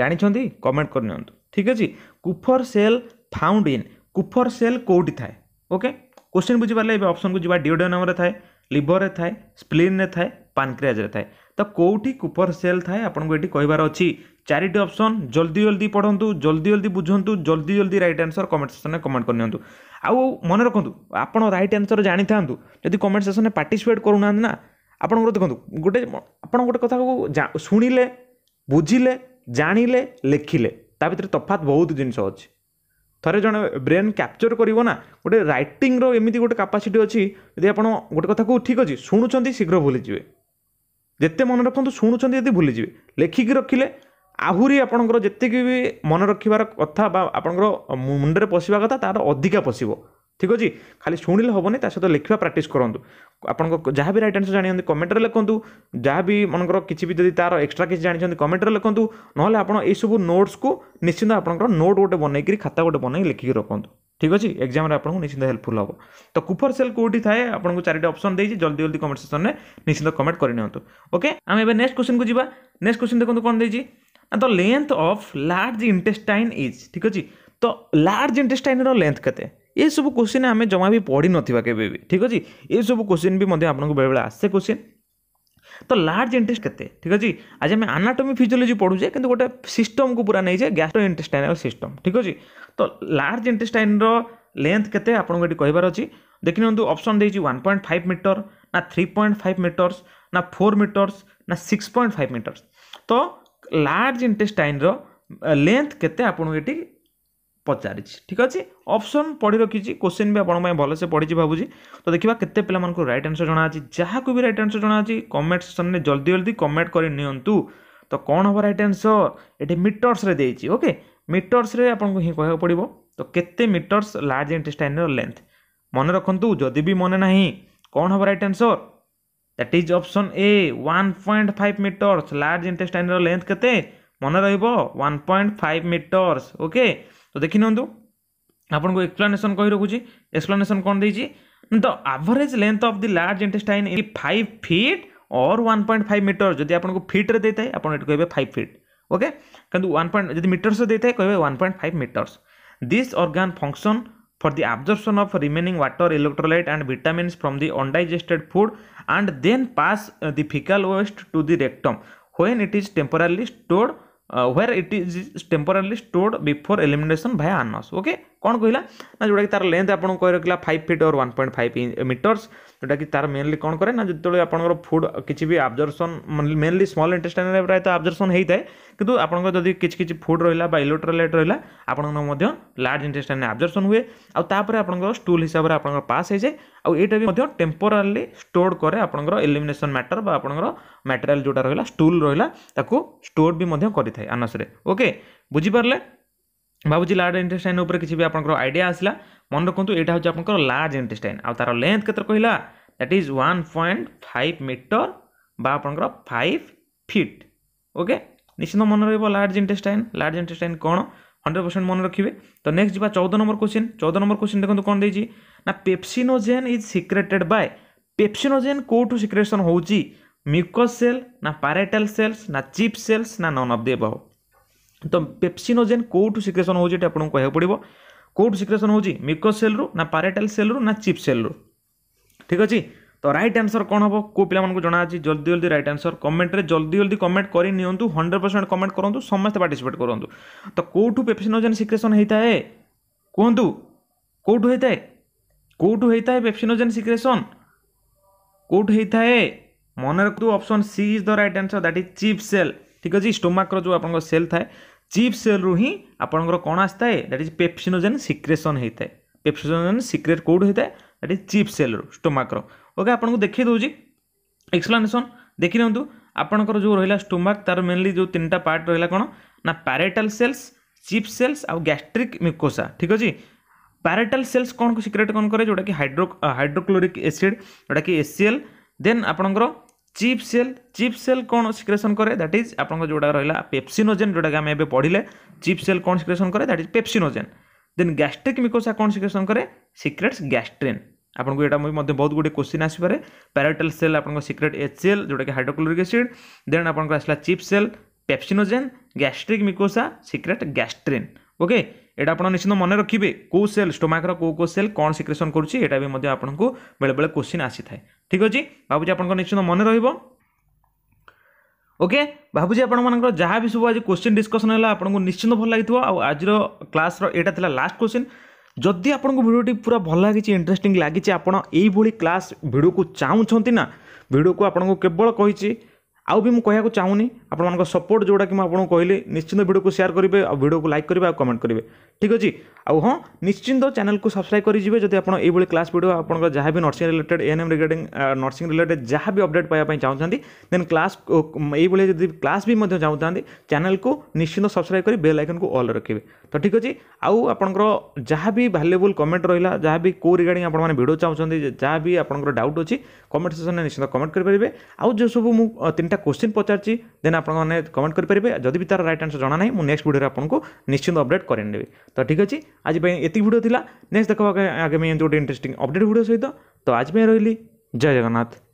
जा कमेंट कर ठीक अच्छे कुफर सेल फाउंड इन कुफर सेल कौट थाए ओके क्वेश्चन बुझे अप्सन को जी डिओडे नाम थाए लिभर थाए स्प्लीन थाए पानक्रियाज थाए ତ କେଉଁଠି କୁପର ସେଲ୍ ଥାଏ ଆପଣଙ୍କୁ ଏଠି କହିବାର ଅଛି ଚାରିଟି ଅପସନ୍ ଜଲ୍ଦି ଜଲ୍ଦି ପଢ଼ନ୍ତୁ ଜଲ୍ଦି ଜଲ୍ଦି ବୁଝନ୍ତୁ ଜଲ୍ଦି ଜଲ୍ଦି ରାଇଟ୍ ଆନ୍ସର୍ କମେଣ୍ଟ ସେକ୍ସନ୍ରେ କମେଣ୍ଟ କରିନିଅନ୍ତୁ ଆଉ ମନେ ରଖନ୍ତୁ ଆପଣ ରାଇଟ୍ ଆନ୍ସର୍ ଜାଣିଥାନ୍ତୁ ଯଦି କମେଣ୍ଟ ସେକ୍ସନ୍ରେ ପାର୍ଟିସିପେଟ୍ କରୁନାହାନ୍ତି ନା ଆପଣଙ୍କର ଦେଖନ୍ତୁ ଗୋଟେ ଆପଣ ଗୋଟେ କଥାକୁ ଶୁଣିଲେ ବୁଝିଲେ ଜାଣିଲେ ଲେଖିଲେ ତା ଭିତରେ ତଫାତ୍ ବହୁତ ଜିନିଷ ଅଛି ଥରେ ଜଣେ ବ୍ରେନ୍ କ୍ୟାପଚର୍ କରିବ ନା ଗୋଟେ ରାଇଟିଂର ଏମିତି ଗୋଟେ କାପାସିଟି ଅଛି ଯଦି ଆପଣ ଗୋଟେ କଥାକୁ ଠିକ୍ ଅଛି ଶୁଣୁଛନ୍ତି ଶୀଘ୍ର ଭୁଲିଯିବେ ଯେତେ ମନେ ରଖନ୍ତୁ ଶୁଣୁଛନ୍ତି ଯଦି ଭୁଲିଯିବେ ଲେଖିକି ରଖିଲେ ଆହୁରି ଆପଣଙ୍କର ଯେତିକି ବି ମନେ ରଖିବାର କଥା ବା ଆପଣଙ୍କର ମୁଣ୍ଡରେ ପଶିବା କଥା ତା'ର ଅଧିକା ପଶିବ ଠିକ୍ ଅଛି ଖାଲି ଶୁଣିଲେ ହେବନି ତା ସହିତ ଲେଖିବା ପ୍ରାକ୍ଟିସ୍ କରନ୍ତୁ ଆପଣଙ୍କ ଯାହା ବି ରାଇଟ୍ ଆନ୍ସର୍ ଜାଣିଛନ୍ତି କମେଣ୍ଟରେ ଲେଖନ୍ତୁ ଯାହା ବି ମନେକର କିଛି ବି ଯଦି ତା'ର ଏକ୍ସଟ୍ରା କିଛି ଜାଣିଛନ୍ତି କମେଣ୍ଟରେ ଲେଖନ୍ତୁ ନହେଲେ ଆପଣ ଏଇସବୁ ନୋଟ୍ସକୁ ନିଶ୍ଚିନ୍ତ ଆପଣଙ୍କର ନୋଟ୍ ଗୋଟେ ବନେଇକିରି ଖାତା ଗୋଟେ ବନେଇକି ଲେଖିକି ରଖନ୍ତୁ ଠିକ୍ ଅଛି ଏକ୍ଜାମ୍ରେ ଆପଣଙ୍କୁ ନିଶ୍ଚିନ୍ତ ହେଲ୍ପଫୁଲ୍ ହେବ ତ କୁଫର ସେଲ୍ କେଉଁଠି ଥାଏ ଆପଣଙ୍କୁ ଚାରିଟା ଅପସନ୍ ଦେଇଛି ଜଲ୍ଦି ଜଲ୍ଦି କମେଣ୍ଟ ସେକ୍ସନ୍ରେ ନିଶ୍ଚିନ୍ତ କମେଣ୍ଟ କରିନିଅନ୍ତୁ ଓକେ ଆମେ ଏବେ ନେକ୍ସଟ କ୍ୱେଶ୍ଚନ୍କୁ ଯିବା ନେକ୍ସଟ କ୍ୱେଶ୍ଚନ୍ ଦେଖନ୍ତୁ କ'ଣ ଦେଇଛି the length of large intestine is ଠିକ୍ ଅଛି ତ ଲାର୍ଜ ଇଣ୍ଟେଷ୍ଟାଇନ୍ର ଲେନ୍ଥ କେତେ ଏସବୁ କୋଶ୍ଚିନ୍ ଆମେ ଜମା ବି ପଢ଼ିନଥିବା କେବେ ବି ଠିକ୍ ଅଛି ଏସବୁ କୋଶ୍ଚିନ୍ ବି ମଧ୍ୟ ଆପଣଙ୍କୁ ବେଳେବେଳେ ଆସେ କୋଶ୍ଚିନ୍ ତ ଲାର୍ଜ ଇଣ୍ଟେଷ୍ଟ କେତେ ଠିକ୍ ଅଛି ଆଜି ଆମେ ଆନାଟୋମି ଫିଜିଓଲୋଜି ପଢ଼ୁଛେ କିନ୍ତୁ ଗୋଟେ ସିଷ୍ଟମ୍କୁ ପୁରା ନେଇଛେ ଗ୍ୟାଷ୍ଟ୍ରୋ ଇଣ୍ଟେଷ୍ଟାଇନାଲ ସିଷ୍ଟମ୍ ଠିକ୍ ଅଛି ତ ଲାର୍ଜ ଇଣ୍ଟେଷ୍ଟାଇନ୍ର ଲେନ୍ଥ କେତେ ଆପଣଙ୍କୁ ଏଠି କହିବାର ଅଛି ଦେଖିନିଅନ୍ତୁ ଅପସନ୍ ଦେଇଛି ୱାନ୍ ପଏଣ୍ଟ ଫାଇଭ୍ ମିଟର ନା ଥ୍ରୀ ପଏଣ୍ଟ ଫାଇଭ୍ ମିଟର୍ସ ନା ଫୋର୍ ମିଟର୍ସ ନା ସିକ୍ସ ପଏଣ୍ଟ ଫାଇଭ୍ ମିଟର୍ସ ତ ଲାର୍ଜ ଇଣ୍ଟେଷ୍ଟାଇନ୍ର ଲେନ୍ଥ କେତେ ଆପଣଙ୍କୁ ଏଠି पचार ठीक अच्छे अप्सन पढ़ी रखी क्वेश्चन भी आप भले से पढ़ी भावी तो देखा केत पे रईट आन्सर जना जहाँ को भी रईट आन्सर जना कमेंट सेक्शन में जल्दी जल्दी कमेंट कर नियंतु तो कौन हम रईट आन्सर ये मिटर्स ओके मिटर्स आपको हिं कह पड़ो तो कैसे मिटर्स लार्ज इंटेस्टाइन रेन्थ मन रखु जदि भी मन ना कौन हम right answer that is option A one point five metres large intestine length के मन रन पॉइंट फाइव मिटर्स ओके तो देखी देखि आपको एक्सप्लानेसन कही रखुच एक्सप्लानेसन कौन the average length of the large intestine is five feet और वन पॉइंट फाइव मीटर जब आपको फिट्रे थे आपड़ कहते हैं फाइव फिट ओके पॉइंट जब मीटर्स दे थे कहते हैं one metres this organ function for the absorption of remaining water electrolyte and vitamins from the undigested food and then pass the faecal waste to the rectum when it is temporarily stored uh, where it is temporarily stored before elimination by anus. Okay. कौन कहला ना जोटा कि तार लेंथ आप रखा फाइव फिट और वन पॉइंट फाइव मीटर्स जोटा कि तार मेनली कौन कैना जो आप फुड किसी भी अब्जर्वसन मेनली स्मल इंटेस्टाइन प्राय तो अब्जर्वसन होता है कि आपकी किसी किसी फुड रहा इलेक्ट्रोलेट रहा आप लार्ज इंटेस्टाइन अब्जर्वसन हुए और आप स्टूल हिसाब से आपको पास हो जाए आईटा भी टेम्पोरारी स्टोर कैर आप इलिमेसन मैटर आप मेटेरियाल जो रहा स्टूल रहा स्टोर भी करें आनास ओके बुझीपारे ভাবুছি লার্জ ইন্টেস্টাইন উপরে কিছু আপনার আইডিয়া আসলা মনে রাখুন এটা হচ্ছে আপনার লার্জ ইন্টেস্টাইন আার লেন্থ কত কহিলা that is one point five metre বা আপনার ফাইভ ফিট ওকে নিশ্চিন্ত মনে রহব লার্জ ইন্টেস্টাইন লার্জ ইন্টেস্টাইন কোণ হন্ড্রেড পরসেন্ট মনে রাখবে তো নেক্সট যা চৌদ নম্বর কোশ্চিন চৌদ নম্বর কোশ্চিন দেখুন কোণ দিয়েছি না pepsinogen is secreted by pepsinogen কোটু সিক্রেশন হোচি মিউকস সেল না প্যারেটাল সেলস না চিপ সেলস না নন অফ দি এবাভ ତ ପେପ୍ସିନୋଜେନ୍ କେଉଁଠୁ ସିକ୍ରେସନ୍ ହେଉଛି ଏଠି ଆପଣଙ୍କୁ କହିବାକୁ ପଡ଼ିବ କେଉଁଠୁ ସିକ୍ରେସନ୍ ହେଉଛି ମିକସ୍ ସେଲ୍ରୁ ନା ପାରେଟାଲ୍ ସେଲ୍ରୁ ନା ଚିପ୍ ସେଲ୍ରୁ ଠିକ୍ ଅଛି ତ ରାଇଟ୍ ଆନ୍ସର୍ କ'ଣ ହେବ କେଉଁ ପିଲାମାନଙ୍କୁ ଜଣାଅଛି ଜଲ୍ଦି ଜଲ୍ଦି ରାଇଟ୍ ଆନ୍ସର୍ କମେଣ୍ଟରେ ଜଲ୍ଦି ଜଲ୍ଦି କମେଣ୍ଟ କରି ନିଅନ୍ତୁ ହଣ୍ଡ୍ରେଡ଼ ପରସେଣ୍ଟ କମେଣ୍ଟ କରନ୍ତୁ ସମସ୍ତେ ପାର୍ଟିସିପେଟ୍ କରନ୍ତୁ ତ କେଉଁଠୁ ପେପ୍ସିନୋଜେନ୍ ସିକ୍ରେସନ୍ ହେଇଥାଏ କୁହନ୍ତୁ କେଉଁଠୁ ହେଇଥାଏ କେଉଁଠୁ ହେଇଥାଏ ପେପ୍ସିନୋଜେନ୍ ସିକ୍ରେସନ୍ କେଉଁଠୁ ହେଇଥାଏ ମନେ ରଖନ୍ତୁ option C is the right answer that is chief cell ଠିକ୍ ଅଛି ଷ୍ଟୋମାକ୍ର ଯେଉଁ ଆପଣଙ୍କ ସେଲ୍ ଥାଏ चिप्स सेल्रु हिं आप कौन आए दैट इज पेप्सिनोजेन सिक्रेसन होता है पेप्सिनोजेन सिक्रेट कौट होता है दैट इज चिप्स सेल्रु स्टोमाक्र ओके आपन देखे दूसरी एक्सप्लानेसन देखी दिखुद आपंकर जो रहा स्टोमाक तार मेनली जो तीन टा पार्ट रहा कौन ना पैरेटाल सेल्स चिप सेल्स आउ गैस्ट्रिक म्यूकोसा ठीक अच्छे पैरेटाल सेल्स कौन सिक्रेट कौन कैसे जोटा कि हाइड्रो हाइड्रोक्लोरिक एसीड जोटा कि एसीएल देन आपंकर ଚିପ୍ ସେଲ୍ ଚିପ୍ ସେଲ୍ କ'ଣ ସିକ୍ରେସନ୍ କରେ ଦ୍ୟାଟ୍ ଇଜ୍ ଆପଣଙ୍କ ଯେଉଁଟା ରହିଲା ପେପ୍ସିନୋଜେନ୍ ଯେଉଁଟାକି ଆମେ ଏବେ ପଢ଼ିଲେ ଚିପ୍ ସେଲ୍ କ'ଣ ସିକ୍ରେସନ୍ କରେ that is pepsinogen then gastric mucosa କ'ଣ ସିକ୍ରେସନ୍ କରେ ସିକ୍ରେଟ୍ସ ଗ୍ୟାଷ୍ଟ୍ରିନ୍ ଆପଣଙ୍କୁ ଏଇଟା ମଧ୍ୟ ବହୁତ ଗୁଡ଼ିଏ କୋଶ୍ଚିନ୍ ଆସିପାରେ ପ୍ୟାରାଟାଲ୍ ସେଲ୍ ଆପଣଙ୍କ ସିକ୍ରେଟ୍ ଏଚ୍ ସେଲ୍ ଯେଉଁଟାକି ହାଇଡ୍ରୋକ୍ଲୋରିକ୍ ଏସିଡ୍ ଦେନ୍ ଆପଣଙ୍କର ଆସିଲା chief cell pepsinogen gastric mucosa secrete gastrin okay এটা আপনার নিশ্চিত মনে রাখবে কেউ সেল স্টোমাকর কেউ কেউ সেল কম সিক্রেসন করছে এটা বি আপনার বেড়ে বেড়ে কোশ্চিন আসি থাকে ঠিক আছে ভাবুছি আপনার নিশ্চিত মনে রহব ওকে ভাবুছি আপনার যা বি সব আজ কোশ্চিন ডিসকসন হল আপনার নিশ্চিত ভাল লাগি আজর ক্লাস এটা লা লাস্ট কোশ্চিন যদি আপনার ভিডিওটি পুরা ভাল লাগিছে ইন্টারেস্টিং লাগিছে আপনার এইভাবে ক্লাস ভিডিওকে চাহুমান না ভিডিওকে আপনার কেবল কী আউ বি কে চাহুনি আপনার সপোর্ট যেটা কি আপনার কহিলি নিশ্চিত ভিডিওকে সেয়ার করবে ভিডিওকে লাইক করবে আর কমেন্ট করবে ठीक अच्छे आउ हाँ निश्चिंत चैनल को सब्सक्राइब करेंगे जब आप ये क्लास भिडियो आप जहाँ भी nursing related N M regard nursing related जहाँ भी अपडेट पाया चाहते देन क्लास ये जब क्लास भी चाहता चैनल को निश्चिंत सब्सक्राइब कर बेल आइकन को अल्ल रखे तो ठीक अच्छे आउ आपर जहाँ भी भाल्युबल कमेंट रहा जहाँ भी को रिगार्ड आपड़ो चाहूँ जहाँ भी आप डाउट अच्छी कमेंट सेसन में निश्चित कमेंट करेंगे आज जो सब मुझा क्वेश्चन पचार देन आप कमेंट करेंगे जब भी तरह रईट आन्सर जाना नहीं मुझे नेक्स्ट भिडियो आपको निश्चिंत अपडेट करेंगे तो ठीक अच्छे आज ये भिडियो नेक्स्ट देखा आगे गोटे इंटरेस्ट अपडेट भिडियो सहित तो आज रही जय जगन्नाथ